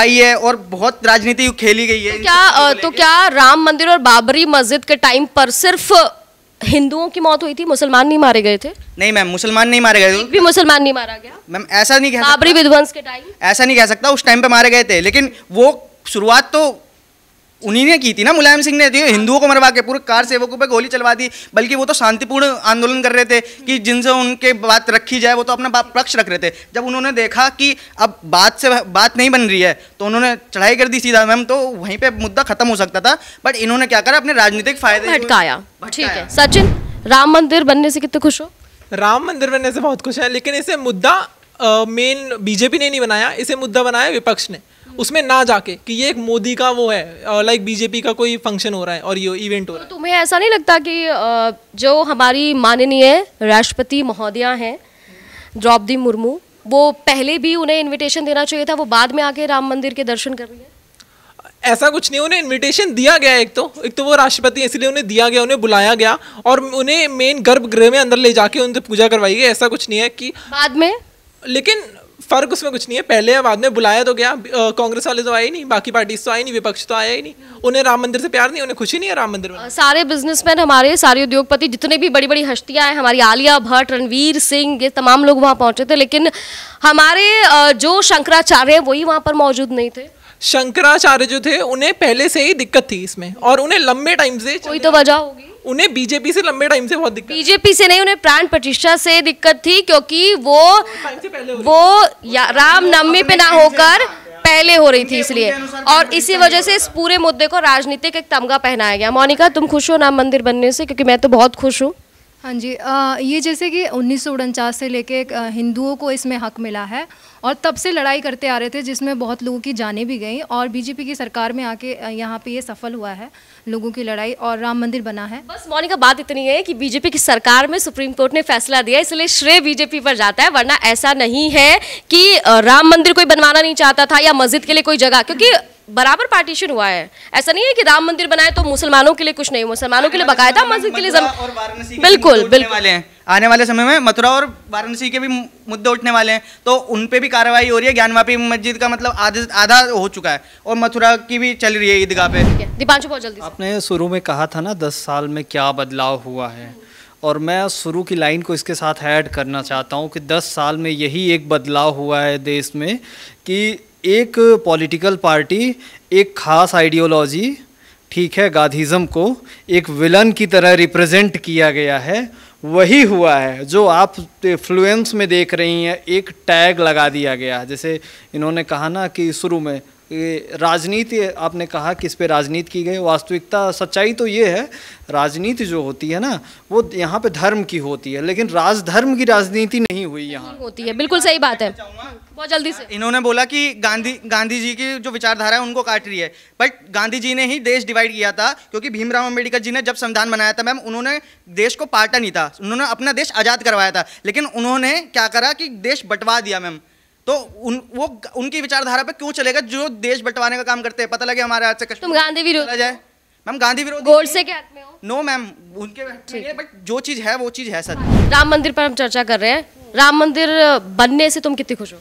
आई है और बहुत राजनीति खेली गई है तो क्या तो क्या राम मंदिर और बाबरी मस्जिद के टाइम पर सिर्फ हिंदुओं की मौत हुई थी मुसलमान नहीं मारे गए थे नहीं मैम मुसलमान नहीं मारे गए भी मुसलमान नहीं मारा गया मैम ऐसा नहीं कह बाबरी विध्वंस के टाइम ऐसा नहीं कह सकता उस टाइम पे मारे गए थे लेकिन वो शुरुआत तो उन्हीं ने की थी ना मुलायम सिंह ने जो हिंदुओं को मरवा के पूरे कार सेवकों पर गोली चलवा दी बल्कि वो तो शांतिपूर्ण आंदोलन कर रहे थे कि जिनसे उनके बात रखी जाए वो तो अपना पक्ष रख रहे थे जब उन्होंने देखा कि अब बात से बात नहीं बन रही है तो उन्होंने चढ़ाई कर दी सीधा मैम तो वहीं पर मुद्दा खत्म हो सकता था बट इन्होंने क्या करा अपने राजनीतिक फायदे भटकाया ठीक है सचिन राम मंदिर बनने से कितने खुश हो राम मंदिर बनने से बहुत खुश है लेकिन इसे मुद्दा मेन बीजेपी ने नहीं बनाया इसे मुद्दा बनाया विपक्ष ने उसमें ना जाके कि ये एक मोदी का वो है लाइक बीजेपी का कोई फंक्शन हो रहा है और ये इवेंट हो रहा है तो तुम्हें ऐसा नहीं लगता कि जो हमारी माननीय राष्ट्रपति महोदया हैं द्रौपदी मुर्मू वो पहले भी उन्हें इनविटेशन देना चाहिए था वो बाद में आके राम मंदिर के दर्शन कर रही है ऐसा कुछ नहीं उन्हें इनविटेशन दिया गया एक तो एक तो वो राष्ट्रपति इसलिए उन्हें दिया गया उन्हें बुलाया गया और उन्हें मेन गर्भगृह में अंदर ले जाके उनसे पूजा करवाई गई ऐसा कुछ नहीं है कि बाद में लेकिन फ़र्क उसमें कुछ नहीं है पहले या बाद में बुलाया तो गया कांग्रेस वाले तो आए नहीं बाकी पार्टीज तो आई नहीं विपक्ष तो आया ही नहीं उन्हें राम मंदिर से प्यार नहीं उन्हें खुशी नहीं है राम मंदिर में सारे बिजनेसमैन हमारे सारे उद्योगपति जितने भी बड़ी बड़ी हस्तियां हैं हमारी आलिया भट्ट रणवीर सिंह ये तमाम लोग वहाँ पहुंचे थे लेकिन हमारे जो शंकराचार्य है वही वहाँ पर मौजूद नहीं थे शंकराचार्य जो थे उन्हें पहले से ही दिक्कत थी इसमें और उन्हें लंबे टाइम से कोई तो वजह होगी उन्हें बीजेपी से लंबे टाइम से बहुत दिक्कत बीजेपी से नहीं उन्हें प्राण प्रतिष्ठा से दिक्कत थी क्योंकि वो वो रामनवमी पे ना होकर पहले हो रही थी इसलिए और इसी वजह से इस पूरे मुद्दे को राजनीतिक एक तमगा पहनाया गया मोनिका तुम खुश हो राम मंदिर बनने से क्योंकि मैं तो बहुत खुश हूँ हाँ जी आ, ये जैसे कि उन्नीस से लेके हिंदुओं को इसमें हक मिला है और तब से लड़ाई करते आ रहे थे जिसमें बहुत लोगों की जानें भी गई और बीजेपी की सरकार में आके यहाँ पे ये सफल हुआ है लोगों की लड़ाई और राम मंदिर बना है बस मोनिका बात इतनी है कि बीजेपी की सरकार में सुप्रीम कोर्ट ने फैसला दिया इसलिए श्रेय बीजेपी पर जाता है वरना ऐसा नहीं है कि राम मंदिर कोई बनवाना नहीं चाहता था या मस्जिद के लिए कोई जगह क्योंकि बराबर पार्टीशन हुआ है ऐसा नहीं है कि राम मंदिर बनाए तो मुसलमानों के लिए कुछ नहीं मुसलमानों के लिए बकायदा मस्जिद के लिए जम... बिल्कुल बिल्कुल आने वाले समय में मथुरा और वाराणसी के भी मुद्दे उठने वाले हैं तो उन पे भी कार्रवाई हो रही है ज्ञानवापी मस्जिद का मतलब आधा आधा हो चुका है और मथुरा की भी चल रही है ईदगाह पे दीपांशु बहुत जल्दी आपने शुरू में कहा था ना दस साल में क्या बदलाव हुआ है और मैं शुरू की लाइन को इसके साथ ऐड करना चाहता हूँ कि 10 साल में यही एक बदलाव हुआ है देश में कि एक पॉलिटिकल पार्टी एक खास आइडियोलॉजी ठीक है गांधीज़म को एक विलन की तरह रिप्रेजेंट किया गया है वही हुआ है जो आप फ्लुएंस में देख रही हैं एक टैग लगा दिया गया जैसे इन्होंने कहा ना कि शुरू में राजनीति आपने कहा किस पे राजनीति की गई वास्तविकता सच्चाई तो ये है राजनीति जो होती है ना वो यहाँ पे धर्म की होती है लेकिन राजधर्म की राजनीति नहीं हुई यहाँ होती है बिल्कुल सही बात है बहुत जल्दी से इन्होंने बोला कि गांधी गांधी जी की जो विचारधारा है उनको काट रही है बट गांधी जी ने ही देश डिवाइड किया था क्योंकि भीमराव अम्बेडकर जी ने जब संविधान बनाया था मैम उन्होंने देश को पाटा नहीं था उन्होंने अपना देश आज़ाद करवाया था लेकिन उन्होंने क्या करा कि देश बंटवा दिया मैम तो उन वो उनकी विचारधारा पे क्यों चलेगा जो देश बंटवाने का काम करते हैं पता लगे हमारे हाथ से तुम गांधी विरोध जाए मैम गांधी विरोध गोडसे से क्या हो नो मैम उनके बट जो चीज है वो चीज है सर राम मंदिर पर हम चर्चा कर रहे हैं राम मंदिर बनने से तुम कितनी खुश हो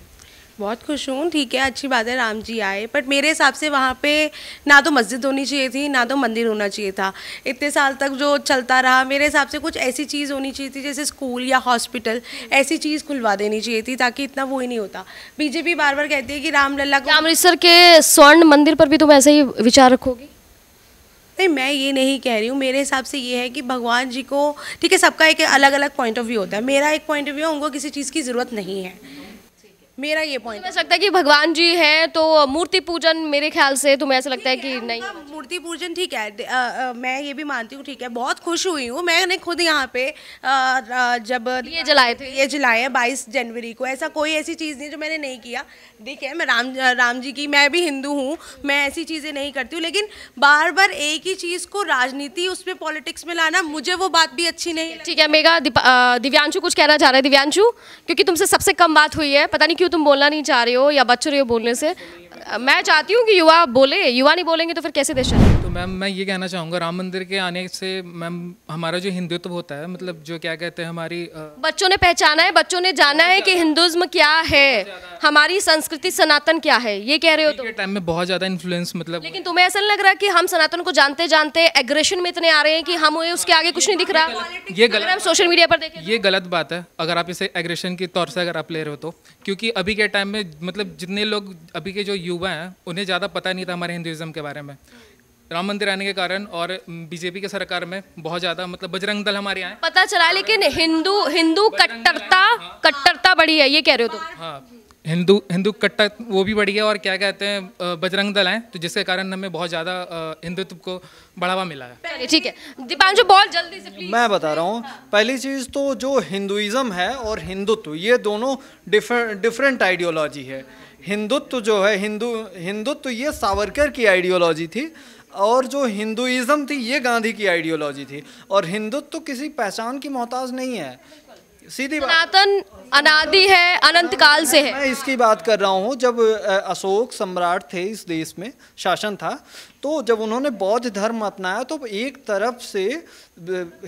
बहुत खुश हूँ ठीक है अच्छी बात है राम जी आए बट मेरे हिसाब से वहाँ पे ना तो मस्जिद होनी चाहिए थी ना तो मंदिर होना चाहिए था इतने साल तक जो चलता रहा मेरे हिसाब से कुछ ऐसी चीज़ होनी चाहिए थी जैसे स्कूल या हॉस्पिटल ऐसी चीज़ खुलवा देनी चाहिए थी ताकि इतना वो ही नहीं होता बीजेपी बार बार कहती है कि रामलला को अमृतसर के स्वर्ण मंदिर पर भी तुम ऐसे ही विचार रखोगी नहीं मैं ये नहीं कह रही हूँ मेरे हिसाब से ये है कि भगवान जी को ठीक है सबका एक अलग अलग पॉइंट ऑफ व्यू होता है मेरा एक पॉइंट ऑफ व्यू है उनको किसी चीज़ की ज़रूरत नहीं है मेरा ये पॉइंट ऐसा लगता है कि भगवान जी है तो मूर्ति पूजन मेरे ख्याल से तुम्हें ऐसा लगता है कि नहीं हाँ, मूर्ति पूजन ठीक है आ, आ, मैं ये भी मानती हूँ ठीक है बहुत खुश हुई हूँ मैंने खुद यहाँ पे आ, जब ये जलाए थे ये जलाए हैं बाईस जनवरी को ऐसा कोई ऐसी चीज़ नहीं जो मैंने नहीं किया देखिए मैं राम राम जी की मैं भी हिंदू हूँ मैं ऐसी चीज़ें नहीं करती हूँ लेकिन बार बार एक ही चीज़ को राजनीति उसमें पॉलिटिक्स में लाना मुझे वो बात भी अच्छी नहीं ठीक है मेगा दिव्यांशु कुछ कहना चाह रहा है दिव्यांशु क्योंकि तुमसे सबसे कम बात हुई है पता नहीं क्यों तुम बोलना नहीं चाह रहे हो या बच रहे हो बोलने से मैं चाहती हूँ कि युवा बोले युवा नहीं बोलेंगे तो फिर कैसे देश चले तो मैम मैं ये कहना चाहूँगा राम मंदिर के आने से मैम हमारा जो हिंदुत्व होता है मतलब जो क्या कहते हैं हमारी आ... बच्चों ने पहचाना है बच्चों ने जाना है कि हिंदुज्म क्या है हमारी संस्कृति सनातन क्या है ये कह रहे हो तो टाइम में बहुत ज़्यादा इन्फ्लुएंस मतलब लेकिन तुम्हें ऐसा नहीं लग रहा की हम सनातन को जानते जानते एग्रेशन में इतने आ रहे हैं की हम उसके आगे कुछ नहीं दिख रहा ये गलत हम सोशल मीडिया पर देखें तो। ये गलत बात है अगर आप इसे एग्रेशन के तौर से अगर आप ले रहे हो तो क्योंकि अभी के टाइम में मतलब जितने लोग अभी के जो युवा हैं उन्हें ज़्यादा पता नहीं था हमारे हिंदुज़म के बारे में राम मंदिर आने के कारण और बीजेपी के सरकार में बहुत ज़्यादा मतलब बजरंग दल हमारे यहाँ पता चला लेकिन हिंदू हिंदू कट्टरता हाँ। कट्टरता बढ़ी है ये कह रहे हो तुम हाँ हिंदू हिंदू कट्टर वो भी बढ़ी है और क्या कहते हैं बजरंग दल हैं तो जिसके कारण हमें बहुत ज़्यादा हिंदुत्व को बढ़ावा मिला है ठीक है दीपांशु बहुत जल्दी से मैं बता रहा हूँ पहली चीज़ तो जो हिंदुइज्म है और हिंदुत्व ये दोनों डिफरेंट डिफरेंट आइडियोलॉजी है हिंदुत्व जो है हिंदू हिंदुत्व ये सावरकर की आइडियोलॉजी थी और जो हिंदुज़म थी ये गांधी की आइडियोलॉजी थी और हिंदुत्व किसी पहचान की मोहताज नहीं है सीधी सनातन अनादि है अनंत काल से है मैं इसकी बात कर रहा हूँ जब अशोक सम्राट थे इस देश में शासन था तो जब उन्होंने बौद्ध धर्म अपनाया तो एक तरफ से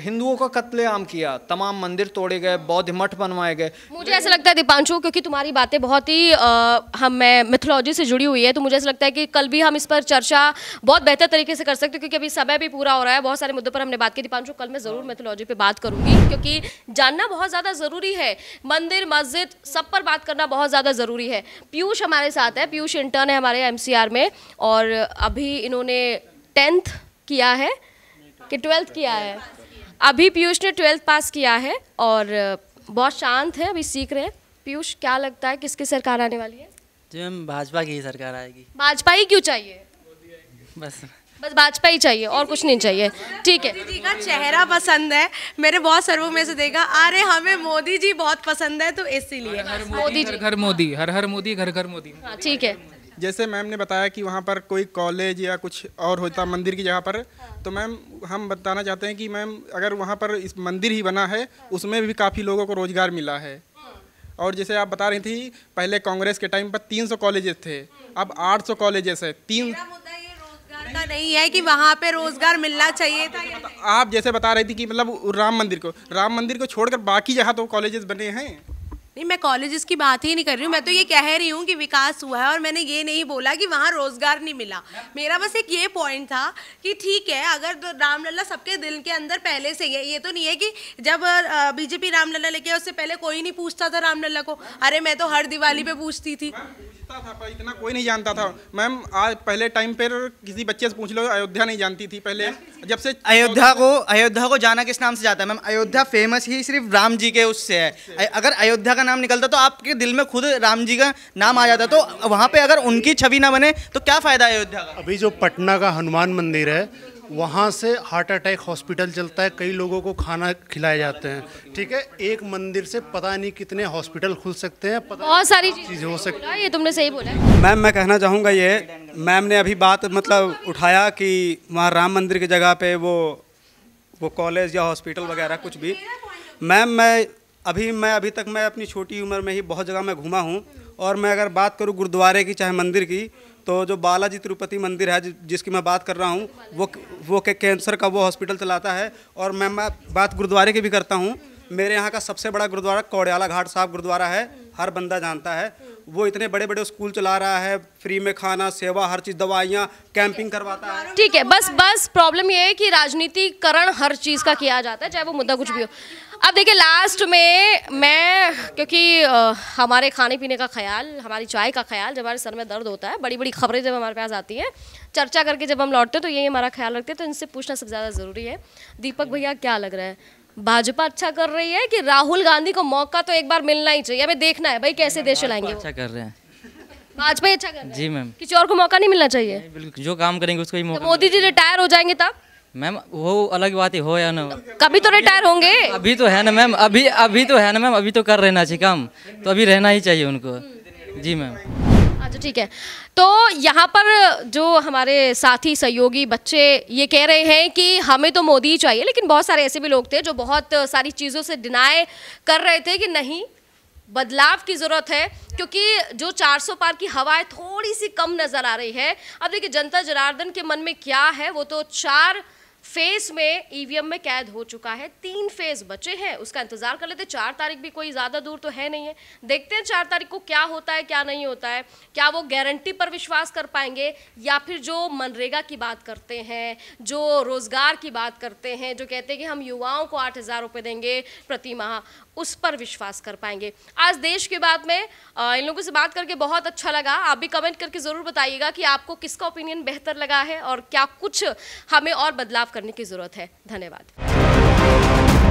हिंदुओं का कत्लेआम किया तमाम मंदिर तोड़े गए बौद्ध मठ बनवाए गए मुझे ऐसा लगता है दीपांशु क्योंकि तुम्हारी बातें बहुत ही आ, हम मैं मिथोलॉजी से जुड़ी हुई है तो मुझे ऐसा लगता है कि कल भी हम इस पर चर्चा बहुत बेहतर तरीके से कर सकते हैं क्योंकि अभी समय भी पूरा हो रहा है बहुत सारे मुद्दों पर हमने बात की दीपांशु कल मैं ज़रूर मिथोलॉजी पर बात करूंगी क्योंकि जानना बहुत ज़्यादा ज़रूरी है मंदिर मंदिर मस्जिद सब पर बात करना बहुत ज़्यादा ज़रूरी है पीयूष हमारे साथ है पीयूष इंटर्न है हमारे एम में और अभी इन्होंने टेंथ किया है कि ट्वेल्थ किया है अभी पीयूष ने ट्वेल्थ पास किया है और बहुत शांत है अभी सीख रहे हैं पीयूष क्या लगता है किसकी सरकार आने वाली है जी मैम भाजपा की सरकार आएगी भाजपा ही क्यों चाहिए बस बस भाजपा ही चाहिए और कुछ नहीं चाहिए ठीक है जी का चेहरा पसंद है मेरे बहुत सर्वों में से देखा अरे हमें मोदी जी बहुत पसंद है तो इसीलिए मोदी हर घर मोदी हर हर मोदी घर घर मोदी हाँ, ठीक है जैसे मैम ने बताया कि वहाँ पर कोई कॉलेज या कुछ और होता हाँ। मंदिर की जगह पर तो मैम हम बताना चाहते हैं कि मैम अगर वहाँ पर इस मंदिर ही बना है उसमें भी काफ़ी लोगों को रोज़गार मिला है और जैसे आप बता रही थी पहले कांग्रेस के टाइम पर 300 कॉलेजेस थे अब 800 कॉलेजेस है तीन ऐसा नहीं है कि वहाँ पे रोजगार मिलना चाहिए था आप जैसे बता रही थी कि मतलब राम मंदिर को राम मंदिर को छोड़कर बाकी जगह तो कॉलेजेस बने हैं नहीं मैं कॉलेजेस की बात ही नहीं कर रही हूँ मैं तो ये कह रही हूँ कि विकास हुआ है और मैंने ये नहीं बोला कि वहाँ रोज़गार नहीं मिला मेरा बस एक ये पॉइंट था कि ठीक है अगर तो रामलला सबके दिल के अंदर पहले से ही है ये तो नहीं है कि जब बीजेपी रामलला लेके उससे पहले कोई नहीं पूछता था रामलला को अरे मैं तो हर दिवाली पे पूछती थी था पर इतना कोई नहीं जानता था मैम आज पहले टाइम पर किसी बच्चे से पूछ लो अयोध्या नहीं जानती थी पहले जब से अयोध्या को अयोध्या को जाना किस नाम से जाता है मैम अयोध्या फेमस ही सिर्फ राम जी के उससे है अगर अयोध्या का का नाम निकलता तो आपके दिल में खुद राम जी का नाम आ जाता तो वहाँ पे अगर उनकी छवि ना बने तो क्या फ़ायदा है अयोध्या का अभी जो पटना का हनुमान मंदिर है वहाँ से हार्ट अटैक हॉस्पिटल चलता है कई लोगों को खाना खिलाए जाते हैं ठीक है एक मंदिर से पता नहीं कितने हॉस्पिटल खुल सकते हैं बहुत सारी चीज़ें हो सकती है ये तुमने सही बोला मैम मैं कहना चाहूँगा ये मैम ने अभी बात मतलब उठाया कि वहाँ राम मंदिर की जगह पे वो वो कॉलेज या हॉस्पिटल वगैरह कुछ भी मैम मैं अभी मैं अभी तक मैं अपनी छोटी उम्र में ही बहुत जगह मैं घूमा हूँ और मैं अगर बात करूँ गुरुद्वारे की चाहे मंदिर की तो जो बालाजी तिरुपति मंदिर है जिसकी मैं बात कर रहा हूँ वो वो के कैंसर का वो हॉस्पिटल चलाता है और मैं मैं बात गुरुद्वारे की भी करता हूँ मेरे यहाँ का सबसे बड़ा गुरुद्वारा कौड़ियाला घाट साहब गुरुद्वारा है हर बंदा जानता है वो इतने बड़े बड़े स्कूल चला रहा है फ्री में खाना सेवा हर चीज़ दवाइयाँ कैंपिंग करवाता है ठीक है बस बस प्रॉब्लम ये है कि राजनीतिकरण हर चीज़ का किया जाता है चाहे वो मुद्दा कुछ भी हो अब देखिए लास्ट में मैं क्योंकि आ, हमारे खाने पीने का ख्याल हमारी चाय का ख्याल जब हमारे सर में दर्द होता है बड़ी बड़ी खबरें जब हमारे पास आती हैं चर्चा करके जब हम लौटते हैं तो यही हमारा ख्याल रखते हैं तो इनसे पूछना सबसे ज़्यादा ज़रूरी है दीपक भैया क्या लग रहा है भाजपा अच्छा कर रही है कि राहुल गांधी को मौका तो एक बार मिलना ही चाहिए अभी देखना है भाई कैसे देश चलाएंगे अच्छा कर रहे हैं भाजपा अच्छा कर रहे हैं जी मैम किसी और को मौका नहीं मिलना चाहिए जो काम करेंगे उसको ही तो मौका मोदी जी रिटायर हो जाएंगे तब मैम वो अलग बात हो या ना कभी तो रिटायर होंगे अभी तो है ना मैम अभी अभी तो है ना मैम अभी तो कर रहना चाहिए काम तो अभी रहना ही चाहिए उनको जी मैम अच्छा ठीक है तो यहाँ पर जो हमारे साथी सहयोगी बच्चे ये कह रहे हैं कि हमें तो मोदी चाहिए लेकिन बहुत सारे ऐसे भी लोग थे जो बहुत सारी चीज़ों से डिनाए कर रहे थे कि नहीं बदलाव की ज़रूरत है क्योंकि जो 400 पार की हवाएं थोड़ी सी कम नज़र आ रही है अब देखिए जनता जनार्दन के मन में क्या है वो तो चार फेज में ईवीएम में कैद हो चुका है तीन फेज बचे हैं उसका इंतजार कर लेते चार तारीख भी कोई ज़्यादा दूर तो है नहीं है देखते हैं चार तारीख को क्या होता है क्या नहीं होता है क्या वो गारंटी पर विश्वास कर पाएंगे या फिर जो मनरेगा की बात करते हैं जो रोज़गार की बात करते हैं जो कहते हैं कि हम युवाओं को आठ हज़ार देंगे प्रति माह उस पर विश्वास कर पाएंगे आज देश के बाद में इन लोगों से बात करके बहुत अच्छा लगा आप भी कमेंट करके ज़रूर बताइएगा कि आपको किसका ओपिनियन बेहतर लगा है और क्या कुछ हमें और बदलाव करने की ज़रूरत है धन्यवाद